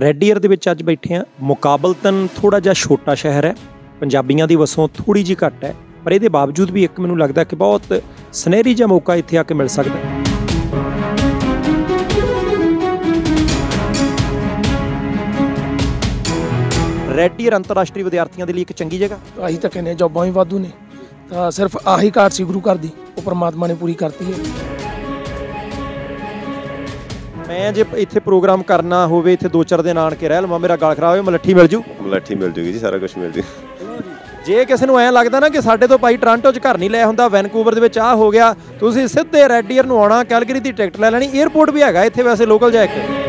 ਰੈਡੀਅਰ ਦੇ ਵਿੱਚ ਅੱਜ ਬੈਠੇ ਆ ਮੁਕਾਬਲਤਨ ਥੋੜਾ ਜਿਹਾ ਛੋਟਾ ਸ਼ਹਿਰ ਹੈ ਪੰਜਾਬੀਆਂ ਦੀ ਵਸੋਂ ਥੋੜੀ ਜੀ ਘੱਟ ਹੈ ਪਰ ਇਹਦੇ ਬਾਵਜੂਦ ਵੀ ਇੱਕ ਮੈਨੂੰ ਲੱਗਦਾ ਕਿ ਬਹੁਤ ਸਨੇਰੀ ਜਿਹਾ ਮੌਕਾ ਇੱਥੇ ਆ ਕੇ ਮਿਲ ਸਕਦਾ ਹੈ ਰੈਡੀਅਰ ਅੰਤਰਰਾਸ਼ਟਰੀ ਵਿਦਿਆਰਥੀਆਂ ਦੇ ਲਈ ਇੱਕ ਚੰਗੀ ਜਗ੍ਹਾ ਆਹੀ ਤਾਂ ਕਹਿੰਦੇ ਜੌਬਾਂ ਵੀ ਵਾਧੂ ਨੇ ਤਾਂ ਸਿਰਫ ਆਹੀ ਘਾਟ ਸੀ ਗੁਰੂ ਘਰ ਦੀ ਉਹ ਪਰਮਾਤਮਾ ਨੇ ਪੂਰੀ ਕਰਤੀ ਹੈ ਮੈਂ ਜੇ ਇੱਥੇ ਪ੍ਰੋਗਰਾਮ ਕਰਨਾ ਹੋਵੇ ਇੱਥੇ ਦੋ ਚਾਰ ਦਿਨ ਆਣ ਕੇ ਰਹਿ ਲਵਾਂ ਮੇਰਾ ਗਲ ਖਰਾਬ ਹੋਵੇ ਮਲੱਠੀ ਮਿਲ ਜੂ ਮਲੱਠੀ ਮਿਲ ਜੂਗੀ ਜੀ ਸਾਰਾ ਕੁਝ ਮਿਲ ਜੂ ਜੇ ਕਿਸੇ ਨੂੰ ਐ ਲੱਗਦਾ ਨਾ ਕਿ ਸਾਡੇ ਤੋਂ ਭਾਈ ਟ੍ਰਾਂਟੋ 'ਚ ਘਰ ਨਹੀਂ ਲਿਆ ਹੁੰਦਾ ਵੈਨਕੂਵਰ ਦੇ ਵਿੱਚ ਆ ਹੋ ਗਿਆ ਤੁਸੀਂ ਸਿੱਧੇ ਰੈਡ ਨੂੰ ਆਉਣਾ ਕੈਲਗਰੀ ਦੀ ਟਿਕਟ ਲੈ ਲੈਣੀ 에어ਪੋਰਟ ਵੀ ਹੈਗਾ ਇੱਥੇ ਵੈਸੇ ਲੋਕਲ ਜਾ ਕੇ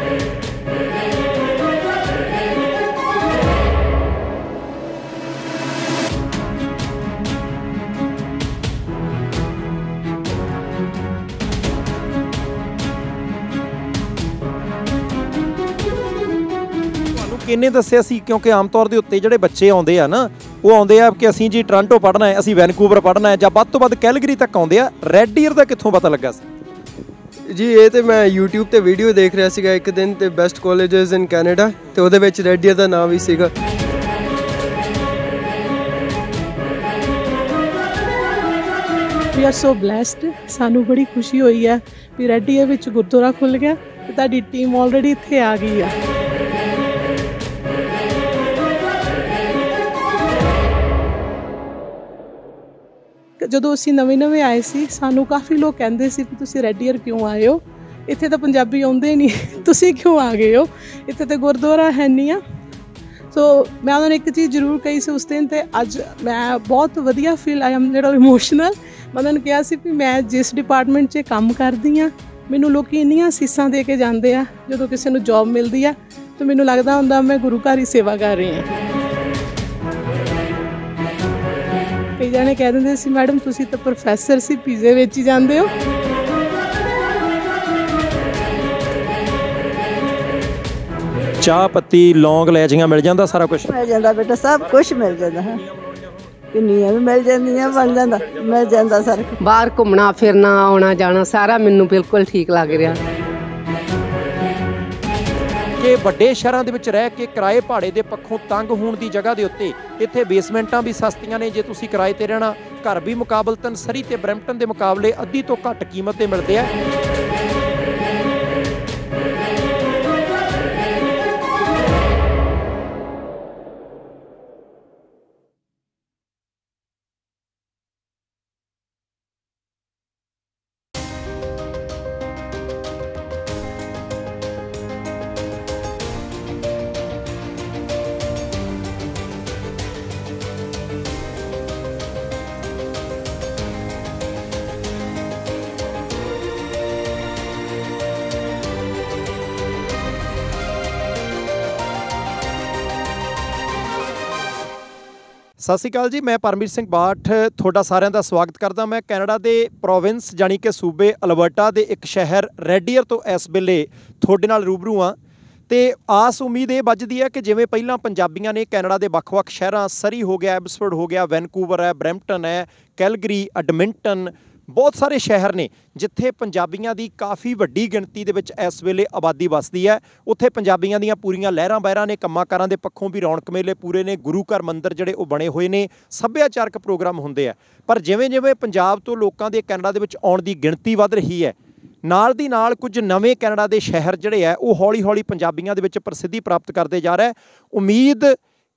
ਇਹਨੇ ਦੱਸਿਆ ਸੀ ਕਿਉਂਕਿ ਆਮ ਤੌਰ ਦੇ ਉੱਤੇ ਜਿਹੜੇ ਬੱਚੇ ਆਉਂਦੇ ਆ ਨਾ ਉਹ ਆਉਂਦੇ ਆ ਕਿ ਅਸੀਂ ਜੀ ਟ੍ਰਾਂਟੋ ਪੜ੍ਹਨਾ ਹੈ ਅਸੀਂ ਵੈਨਕੂਵਰ ਪੜ੍ਹਨਾ ਹੈ ਜਾਂ ਵੱਧ ਤੋਂ ਵੱਧ ਕੈਲਗਰੀ ਤੱਕ ਆਉਂਦੇ ਆ ਰੈੱਡ ਈਅਰ ਦਾ ਕਿੱਥੋਂ ਪਤਾ ਲੱਗਾ ਸੀ ਜੀ ਇਹ ਤੇ ਮੈਂ YouTube ਤੇ ਵੀਡੀਓ ਦੇਖ ਰਿਹਾ ਸੀਗਾ ਇੱਕ ਦਿਨ ਤੇ ਬੈਸਟ ਕਾਲਜਸ ਇਨ ਕੈਨੇਡਾ ਤੇ ਉਹਦੇ ਵਿੱਚ ਰੈੱਡ ਈਅਰ ਦਾ ਨਾਮ ਵੀ ਸੀਗਾ ਵੀ ਆਰ ਸੋ ਬlesed ਸਾਨੂੰ ਬੜੀ ਖੁਸ਼ੀ ਹੋਈ ਹੈ ਵੀ ਰੈੱਡ ਵਿੱਚ ਗੁਰਦੁਆਰਾ ਖੁੱਲ ਗਿਆ ਤੇ ਤੁਹਾਡੀ ਟੀਮ ਆਲਰੇਡੀ ਇੱਥੇ ਆ ਗਈ ਆ ਜਦੋਂ ਅਸੀਂ ਨਵੇਂ-ਨਵੇਂ ਆਏ ਸੀ ਸਾਨੂੰ ਕਾਫੀ ਲੋਕ ਕਹਿੰਦੇ ਸੀ ਕਿ ਤੁਸੀਂ ਰੈਡੀਅਰ ਕਿਉਂ ਆਏ ਹੋ ਇੱਥੇ ਤਾਂ ਪੰਜਾਬੀ ਆਉਂਦੇ ਨਹੀਂ ਤੁਸੀਂ ਕਿਉਂ ਆ ਗਏ ਹੋ ਇੱਥੇ ਤਾਂ ਗੁਰਦੁਆਰਾ ਹੈ ਨਹੀਂ ਆ ਸੋ ਮੈਂ ਉਹਨਾਂ ਨੇ ਇੱਕ ਚੀਜ਼ ਜ਼ਰੂਰ ਕਹੀ ਸੀ ਉਸ ਦਿਨ ਤੇ ਅੱਜ ਮੈਂ ਬਹੁਤ ਵਧੀਆ feel I am little emotional ਮੈਂ ਉਹਨਾਂ ਨੂੰ ਕਿਹਾ ਸੀ ਕਿ ਮੈਂ ਜਿਸ ਡਿਪਾਰਟਮੈਂਟ 'ਚ ਕੰਮ ਕਰਦੀ ਆ ਮੈਨੂੰ ਲੋਕੀ ਇੰਨੀਆਂ ਅਸੀਸਾਂ ਦੇ ਕੇ ਜਾਂਦੇ ਆ ਜਦੋਂ ਕਿਸੇ ਨੂੰ ਜੌਬ ਮਿਲਦੀ ਆ ਤਾਂ ਮੈਨੂੰ ਲੱਗਦਾ ਹੁੰਦਾ ਮੈਂ ਗੁਰੂ ਘਰ ਹੀ ਸੇਵਾ ਕਰ ਰਹੀ ਆ ਜਾਣੇ ਕਹਿ ਦਿੰਦੇ ਸੀ ਮੈਡਮ ਤੁਸੀਂ ਤਾਂ ਪ੍ਰੋਫੈਸਰ ਸੀ ਪੀਜ਼ੇ ਹੀ ਜਾਂਦੇ ਹੋ ਚਾਹ ਪੱਤੀ ਲੌਂਗ ਜੀਆਂ ਮਿਲ ਜਾਂਦਾ ਸਾਰਾ ਕੁਝ ਮਿਲ ਜਾਂਦਾ ਬੇਟਾ ਸਭ ਕੁਝ ਮਿਲ ਜਾਂਦਾ ਹੈ ਕਿੰਨੀਆਂ ਵੀ ਮਿਲ ਜਾਂਦੀਆਂ ਬਣ ਜਾਂਦਾ ਮਿਲ ਜਾਂਦਾ ਸਰ ਬਾਹਰ ਘੁੰਮਣਾ ਫਿਰਨਾ ਆਉਣਾ ਜਾਣਾ ਸਾਰਾ ਮੈਨੂੰ ਬਿਲਕੁਲ ਠੀਕ ਲੱਗ ਰਿਹਾ ਕਿ ਵੱਡੇ ਸ਼ਹਿਰਾਂ ਦੇ ਵਿੱਚ ਰਹਿ ਕੇ ਕਿਰਾਏ ਭਾੜੇ ਦੇ ਪੱਖੋਂ ਤੰਗ ਹੋਣ ਦੀ ਜਗ੍ਹਾ ਦੇ ਉੱਤੇ ਇੱਥੇ ਬੇਸਮੈਂਟਾਂ ਵੀ ਸਸਤੀਆਂ ਨੇ ਜੇ ਤੁਸੀਂ ਕਿਰਾਏ ਤੇ ਰਹਿਣਾ ਘਰ ਵੀ ਮੁਕਾਬਲਤਨ ਸਰੀ ਤੇ ਬ੍ਰੈਂਪਟਨ ਦੇ ਮੁਕਾਬਲੇ ਅੱਧੀ ਤੋਂ ਘੱਟ ਕੀਮਤ ਤੇ ਮਿਲਦੇ ਆ ਸਤਿ ਸ਼੍ਰੀ ਅਕਾਲ ਜੀ ਮੈਂ ਪਰਮਜੀਤ ਸਿੰਘ ਬਾਠ ਤੁਹਾਡਾ ਸਾਰਿਆਂ ਦਾ ਸਵਾਗਤ ਕਰਦਾ ਮੈਂ ਕੈਨੇਡਾ ਦੇ ਪ੍ਰੋਵਿੰਸ ਜਾਨੀ ਕਿ ਸੂਬੇ ਅਲਬਰਟਾ ਦੇ ਇੱਕ ਸ਼ਹਿਰ ਰੈਡੀਅਰ ਤੋਂ ਇਸ ਵੇਲੇ ਤੁਹਾਡੇ ਨਾਲ ਰੂਬਰੂ ਆ ਤੇ ਆਸ ਉਮੀਦ ਇਹ ਵੱਜਦੀ ਹੈ ਕਿ ਜਿਵੇਂ ਪਹਿਲਾਂ ਪੰਜਾਬੀਆਂ ਨੇ ਕੈਨੇਡਾ ਦੇ ਵੱਖ-ਵੱਖ ਸ਼ਹਿਰਾਂ ਸਰੀ ਹੋ ਗਿਆ ਐਬਸਫੋਰਡ ਹੋ ਗਿਆ ਵੈਨਕੂਵਰ ਹੈ ਬ੍ਰੈਂਪਟਨ ਹੈ ਕੈਲਗਰੀ ਐਡਮਿੰਟਨ ਬਹੁਤ ਸਾਰੇ ਸ਼ਹਿਰ ਨੇ ਜਿੱਥੇ ਪੰਜਾਬੀਆਂ ਦੀ ਕਾਫੀ ਵੱਡੀ ਗਿਣਤੀ ਦੇ ਵਿੱਚ ਇਸ ਵੇਲੇ ਆਬਾਦੀ ਵਸਦੀ ਹੈ ਉੱਥੇ ਪੰਜਾਬੀਆਂ ਦੀਆਂ ਪੂਰੀਆਂ ਲਹਿਰਾਂ ਬਹਿਰਾਂ ਨੇ ਕਮਾਕਾਰਾਂ ਦੇ ਪੱਖੋਂ ਵੀ ਰੌਣਕ ਮੇਲੇ ਪੂਰੇ ਨੇ ਗੁਰੂ ਘਰ ਮੰਦਿਰ ਜਿਹੜੇ ਉਹ ਬਣੇ ਹੋਏ ਨੇ ਸੱਭਿਆਚਾਰਕ ਪ੍ਰੋਗਰਾਮ ਹੁੰਦੇ ਆ ਪਰ ਜਿਵੇਂ-ਜਿਵੇਂ ਪੰਜਾਬ ਤੋਂ ਲੋਕਾਂ ਦੇ ਕੈਨੇਡਾ ਦੇ ਵਿੱਚ ਆਉਣ ਦੀ ਗਿਣਤੀ ਵੱਧ ਰਹੀ ਹੈ ਨਾਲ ਦੀ ਨਾਲ ਕੁਝ ਨਵੇਂ ਕੈਨੇਡਾ ਦੇ ਸ਼ਹਿਰ ਜਿਹੜੇ ਆ ਉਹ ਹੌਲੀ-ਹੌਲੀ ਪੰਜਾਬੀਆਂ ਦੇ ਵਿੱਚ ਪ੍ਰਸਿੱਧੀ ਪ੍ਰਾਪਤ ਕਰਦੇ ਜਾ ਰਿਹਾ ਉਮੀਦ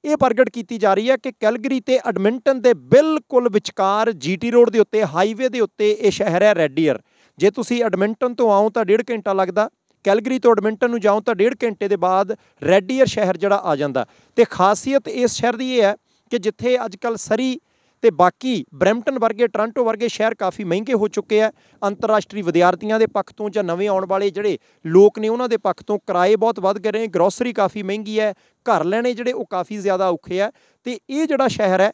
ਇਹ ਪ੍ਰਗਟ ਕੀਤੀ ਜਾ ਰਹੀ ਹੈ ਕਿ ਕੈਲਗਰੀ ਤੇ ਐਡਮਿੰਟਨ ਦੇ ਬਿਲਕੁਲ ਵਿਚਕਾਰ ਜੀਟੀ ਰੋਡ ਦੇ ਉੱਤੇ ਹਾਈਵੇ ਦੇ ਉੱਤੇ ਇਹ ਸ਼ਹਿਰ ਹੈ ਰੈਡੀਅਰ ਜੇ ਤੁਸੀਂ ਐਡਮਿੰਟਨ ਤੋਂ ਆਉਂ ਤਾਂ ਡੇਢ ਘੰਟਾ ਲੱਗਦਾ ਕੈਲਗਰੀ ਤੋਂ ਐਡਮਿੰਟਨ ਨੂੰ ਜਾਉਂ ਤਾਂ ਡੇਢ ਘੰਟੇ ਦੇ ਬਾਅਦ ਰੈਡੀਅਰ ਸ਼ਹਿਰ ਜਿਹੜਾ ਆ ਜਾਂਦਾ ਤੇ ਖਾਸੀਅਤ ਇਸ ਸ਼ਹਿਰ ਦੀ ਇਹ ਹੈ ਕਿ ਜਿੱਥੇ ਅੱਜਕੱਲ ਸਰੀ ਤੇ ਬਾਕੀ ਬ੍ਰੈਂਪਟਨ ਵਰਗੇ ਟ੍ਰਾਂਟੋ ਵਰਗੇ ਸ਼ਹਿਰ ਕਾਫੀ ਮਹਿੰਗੇ ਹੋ ਚੁੱਕੇ ਆ ਅੰਤਰਰਾਸ਼ਟਰੀ ਵਿਦਿਆਰਥੀਆਂ ਦੇ ਪੱਖ ਤੋਂ ਜਾਂ ਨਵੇਂ ਆਉਣ ਵਾਲੇ ਜਿਹੜੇ ਲੋਕ ਨੇ ਉਹਨਾਂ ਦੇ ਪੱਖ ਤੋਂ ਕਿਰਾਏ ਬਹੁਤ ਵੱਧ ਗਏ ਨੇ ਗਰੋਸਰੀ ਕਾਫੀ ਮਹਿੰਗੀ ਹੈ ਘਰ ਲੈਣੇ ਜਿਹੜੇ ਉਹ ਕਾਫੀ ਜ਼ਿਆਦਾ ਔਖੇ ਆ ਤੇ ਇਹ ਜਿਹੜਾ ਸ਼ਹਿਰ ਹੈ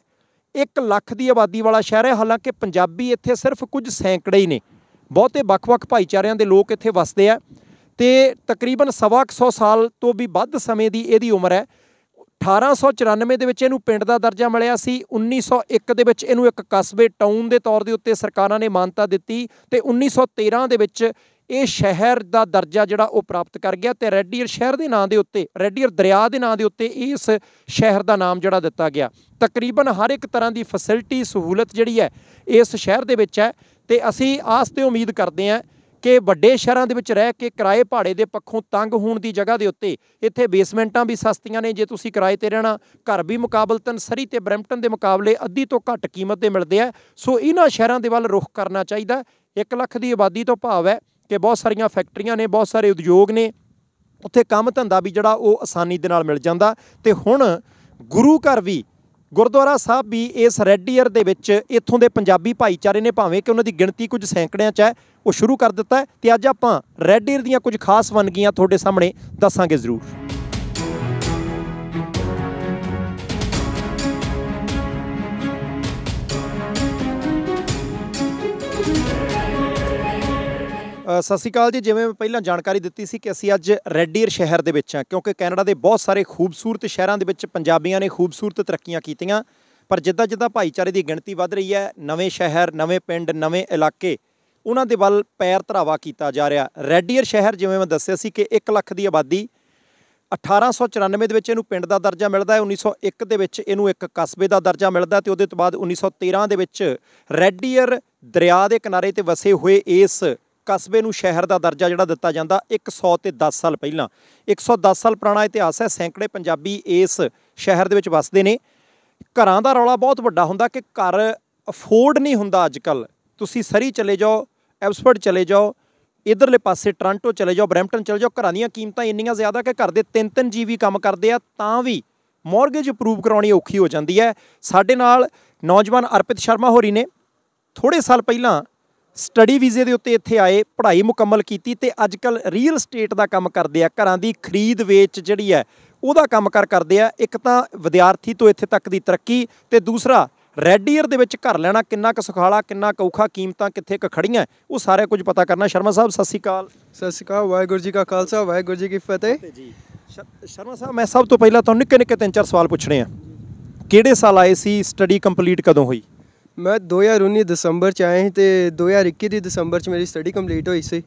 1 ਲੱਖ ਦੀ ਆਬਾਦੀ ਵਾਲਾ ਸ਼ਹਿਰ ਹੈ ਹਾਲਾਂਕਿ ਪੰਜਾਬੀ ਇੱਥੇ ਸਿਰਫ ਕੁਝ ਸੈਂਕੜੇ ਹੀ ਨੇ ਬਹੁਤੇ ਵੱਖ-ਵੱਖ ਭਾਈਚਾਰਿਆਂ ਦੇ ਲੋਕ ਇੱਥੇ ਵਸਦੇ ਆ ਤੇ ਤਕਰੀਬਨ 100 ਸਾਲ ਤੋਂ ਵੀ ਵੱਧ ਸਮੇਂ ਦੀ ਇਹਦੀ ਉਮਰ ਹੈ 1894 ਦੇ ਵਿੱਚ ਇਹਨੂੰ ਪਿੰਡ ਦਾ ਦਰਜਾ ਮਿਲਿਆ ਸੀ 1901 ਦੇ ਵਿੱਚ ਇਹਨੂੰ ਇੱਕ ਕਸਬੇ ਟਾਊਨ ਦੇ ਤੌਰ ਦੇ ਉੱਤੇ ਸਰਕਾਰਾਂ ਨੇ ਮਾਨਤਾ ਦਿੱਤੀ ਤੇ 1913 ਦੇ ਵਿੱਚ ਇਹ ਸ਼ਹਿਰ ਦਾ ਦਰਜਾ ਜਿਹੜਾ ਉਹ ਪ੍ਰਾਪਤ ਕਰ ਗਿਆ ਤੇ ਰੈਡੀਅਰ ਸ਼ਹਿਰ ਦੇ ਨਾਂ ਦੇ ਉੱਤੇ ਰੈਡੀਅਰ ਦਰਿਆ ਦੇ ਨਾਂ ਦੇ ਉੱਤੇ ਇਸ ਸ਼ਹਿਰ ਦਾ ਨਾਮ ਜਿਹੜਾ ਦਿੱਤਾ ਗਿਆ ਤਕਰੀਬਨ ਹਰ ਇੱਕ ਤਰ੍ਹਾਂ ਦੀ ਫੈਸਿਲਿਟੀ ਸਹੂਲਤ ਜਿਹੜੀ ਹੈ ਇਸ ਸ਼ਹਿਰ ਦੇ ਵਿੱਚ ਹੈ ਤੇ ਅਸੀਂ ਆਸ ਤੇ ਉਮੀਦ ਕਰਦੇ ਹਾਂ ਕਿ ਵੱਡੇ ਸ਼ਹਿਰਾਂ ਦੇ ਵਿੱਚ ਰਹਿ ਕੇ ਕਿਰਾਏ ਭਾੜੇ ਦੇ ਪੱਖੋਂ ਤੰਗ ਹੋਣ ਦੀ ਜਗ੍ਹਾ ਦੇ ਉੱਤੇ ਇੱਥੇ ਬੇਸਮੈਂਟਾਂ ਵੀ ਸਸਤੀਆਂ ਨੇ ਜੇ ਤੁਸੀਂ ਕਿਰਾਏ ਤੇ ਰਹਿਣਾ ਘਰ ਵੀ ਮੁਕਾਬਲਤਨ ਸਰੀ ਤੇ ਬ੍ਰੈਂਪਟਨ ਦੇ ਮੁਕਾਬਲੇ ਅੱਧੀ ਤੋਂ ਘੱਟ ਕੀਮਤ ਤੇ ਮਿਲਦੇ ਆ ਸੋ ਇਹਨਾਂ ਸ਼ਹਿਰਾਂ ਦੇ ਵੱਲ ਰੁਖ ਕਰਨਾ ਚਾਹੀਦਾ 1 ਲੱਖ ਦੀ ਆਬਾਦੀ ਤੋਂ ਭਾਵ ਹੈ ਕਿ ਬਹੁਤ ਸਾਰੀਆਂ ਫੈਕਟਰੀਆਂ ਨੇ ਬਹੁਤ ਸਾਰੇ ਉਦਯੋਗ ਨੇ ਉੱਥੇ ਕੰਮ ਧੰਦਾ ਵੀ ਜਿਹੜਾ ਉਹ ਆਸਾਨੀ ਦੇ ਨਾਲ ਮਿਲ ਜਾਂਦਾ ਤੇ ਹੁਣ ਗੁਰੂ ਘਰ ਵੀ ਗੁਰਦੁਆਰਾ ਸਾਹਿਬ ਵੀ ਇਸ ਰੈੱਡ ਈਅਰ ਦੇ ਵਿੱਚ ਇੱਥੋਂ ਦੇ ਪੰਜਾਬੀ ਭਾਈਚਾਰੇ ਨੇ ਭਾਵੇਂ ਕਿ ਉਹਨਾਂ ਦੀ ਗਿਣਤੀ ਕੁਝ ਸੈਂਕੜਿਆਂ 'ਚ ਹੈ ਉਹ ਸ਼ੁਰੂ ਕਰ ਦਿੱਤਾ ਤੇ ਅੱਜ ਆਪਾਂ ਰੈੱਡ ਈਅਰ ਦੀਆਂ ਕੁਝ ਖਾਸ ਵੰਨਗੀਆਂ ਤੁਹਾਡੇ ਸਾਹਮਣੇ ਦੱਸਾਂਗੇ ਜ਼ਰੂਰ ਸਤਿ ਸ਼੍ਰੀ ਅਕਾਲ ਜੀ ਜਿਵੇਂ ਮੈਂ ਪਹਿਲਾਂ ਜਾਣਕਾਰੀ ਦਿੱਤੀ ਸੀ ਕਿ ਅਸੀਂ ਅੱਜ ਰੈਡੀਅਰ ਸ਼ਹਿਰ ਦੇ ਵਿੱਚ ਹਾਂ ਕਿਉਂਕਿ ਕੈਨੇਡਾ ਦੇ ਬਹੁਤ ਸਾਰੇ ਖੂਬਸੂਰਤ ਸ਼ਹਿਰਾਂ ਦੇ ਵਿੱਚ ਪੰਜਾਬੀਆਂ ਨੇ ਖੂਬਸੂਰਤ ਤਰੱਕੀਆਂ ਕੀਤੀਆਂ ਪਰ ਜਿੱਦਾਂ ਜਿੱਦਾਂ ਭਾਈਚਾਰੇ ਦੀ ਗਿਣਤੀ ਵੱਧ ਰਹੀ ਹੈ ਨਵੇਂ ਸ਼ਹਿਰ ਨਵੇਂ ਪਿੰਡ ਨਵੇਂ ਇਲਾਕੇ ਉਹਨਾਂ ਦੇ ਵੱਲ ਪੈਰ ਧਰਾਵਾ ਕੀਤਾ ਜਾ ਰਿਹਾ ਰੈਡੀਅਰ ਸ਼ਹਿਰ ਜਿਵੇਂ ਮੈਂ ਦੱਸਿਆ ਸੀ ਕਿ 1 ਲੱਖ ਦੀ ਆਬਾਦੀ 1894 ਦੇ ਵਿੱਚ ਇਹਨੂੰ ਪਿੰਡ ਦਾ ਦਰਜਾ ਮਿਲਦਾ ਹੈ 1901 ਦੇ ਵਿੱਚ ਇਹਨੂੰ ਇੱਕ ਕਸਬੇ ਦਾ ਦਰਜਾ ਮਿਲਦਾ ਤੇ ਉਹਦੇ ਤੋਂ ਬਾਅਦ 1913 ਦੇ ਵਿੱਚ ਰੈਡੀਅਰ ਦਰਿਆ ਦੇ ਕਿਨਾਰੇ ਤੇ ਵਸੇ ਹੋਏ ਇਸ ਕਸਬੇ ਨੂੰ ਸ਼ਹਿਰ ਦਾ ਦਰਜਾ ਜਿਹੜਾ ਦਿੱਤਾ ਜਾਂਦਾ 100 ਤੇ 10 ਸਾਲ ਪਹਿਲਾਂ 110 ਸਾਲ ਪੁਰਾਣਾ ਇਤਿਹਾਸ ਹੈ ਸੈਂਕੜੇ ਪੰਜਾਬੀ ਇਸ ਸ਼ਹਿਰ ਦੇ ਵਿੱਚ ਵੱਸਦੇ ਨੇ ਘਰਾਂ ਦਾ ਰੌਲਾ ਬਹੁਤ ਵੱਡਾ ਹੁੰਦਾ ਕਿ ਘਰ ਅਫੋਰਡ ਨਹੀਂ ਹੁੰਦਾ ਅੱਜ ਕੱਲ ਤੁਸੀਂ ਸਰੀ ਚਲੇ ਜਾਓ ਐਬਸਫੋਰਡ ਚਲੇ ਜਾਓ ਇਧਰਲੇ ਪਾਸੇ ਟ੍ਰਾਂਟੋ ਚਲੇ ਜਾਓ ਬ੍ਰੈਂਪਟਨ ਚਲੇ ਜਾਓ ਘਰਾਂ ਦੀਆਂ ਕੀਮਤਾਂ ਇੰਨੀਆਂ ਜ਼ਿਆਦਾ ਕਿ ਘਰ ਦੇ ਤਿੰਨ ਤਿੰਨ ਜੀਵੀ ਕੰਮ ਕਰਦੇ ਆ ਤਾਂ ਵੀ ਮਾਰਗੇਜ ਅਪਰੂਵ ਕਰਾਉਣੀ ਔਖੀ ਹੋ ਜਾਂਦੀ ਹੈ ਸਾਡੇ ਨਾਲ ਨੌਜਵਾਨ ਅਰਪਿਤ ਸ਼ਰਮਾ ਹੋਰੀ ਨੇ ਥੋੜੇ ਸਾਲ ਪਹਿਲਾਂ ਸਟੱਡੀ ਵੀਜ਼ੇ ਦੇ ਉੱਤੇ ਇੱਥੇ ਆਏ ਪੜ੍ਹਾਈ ਮੁਕੰਮਲ ਕੀਤੀ ਤੇ ਅੱਜ ਕੱਲ ਰੀਅਲ ਏਸਟੇਟ ਦਾ ਕੰਮ ਕਰਦੇ ਆ ਘਰਾਂ ਦੀ ਖਰੀਦ ਵੇਚ ਜਿਹੜੀ ਹੈ ਉਹਦਾ ਕੰਮ ਕਰ ਕਰਦੇ ਆ ਇੱਕ ਤਾਂ ਵਿਦਿਆਰਥੀ ਤੋਂ ਇੱਥੇ ਤੱਕ ਦੀ ਤਰੱਕੀ ਤੇ ਦੂਸਰਾ ਰੈੱਡ ਈਅਰ ਦੇ ਵਿੱਚ ਘਰ ਲੈਣਾ ਕਿੰਨਾ ਕੁ ਸੁਖਾਲਾ ਕਿੰਨਾ ਕੌਖਾ ਕੀਮਤਾਂ ਕਿੱਥੇ ਕ ਖੜੀਆਂ ਉਹ ਸਾਰਾ ਕੁਝ ਪਤਾ ਕਰਨਾ ਸ਼ਰਮਾ ਸਾਹਿਬ ਸਤਿ ਸ੍ਰੀ ਅਕਾਲ ਸਤਿ ਸ੍ਰੀ ਅਕਾਲ ਵਾਹਿਗੁਰੂ ਜੀ ਕਾ ਖਾਲਸਾ ਵਾਹਿਗੁਰੂ ਜੀ ਕੀ ਫਤਿਹ ਜੀ ਸ਼ਰਮਾ ਸਾਹਿਬ ਮੈਂ ਸਭ ਤੋਂ ਪਹਿਲਾਂ ਤੁਹਾਨੂੰ ਨਿੱਕੇ ਨਿੱਕੇ ਤਿੰਨ ਚਾਰ ਸਵਾਲ ਪੁੱਛਣੇ ਆ ਕਿਹੜੇ ਸਾਲ ਆਏ ਸੀ ਸਟੱਡੀ ਕੰਪਲੀਟ ਕਦੋਂ ਹੋਈ ਮੈਂ 2019 ਦਸੰਬਰ ਚ ਆਇਆ ਸੀ ਤੇ 2021 ਦੀ ਦਸੰਬਰ ਚ ਮੇਰੀ ਸਟੱਡੀ ਕੰਪਲੀਟ ਹੋਈ ਸੀ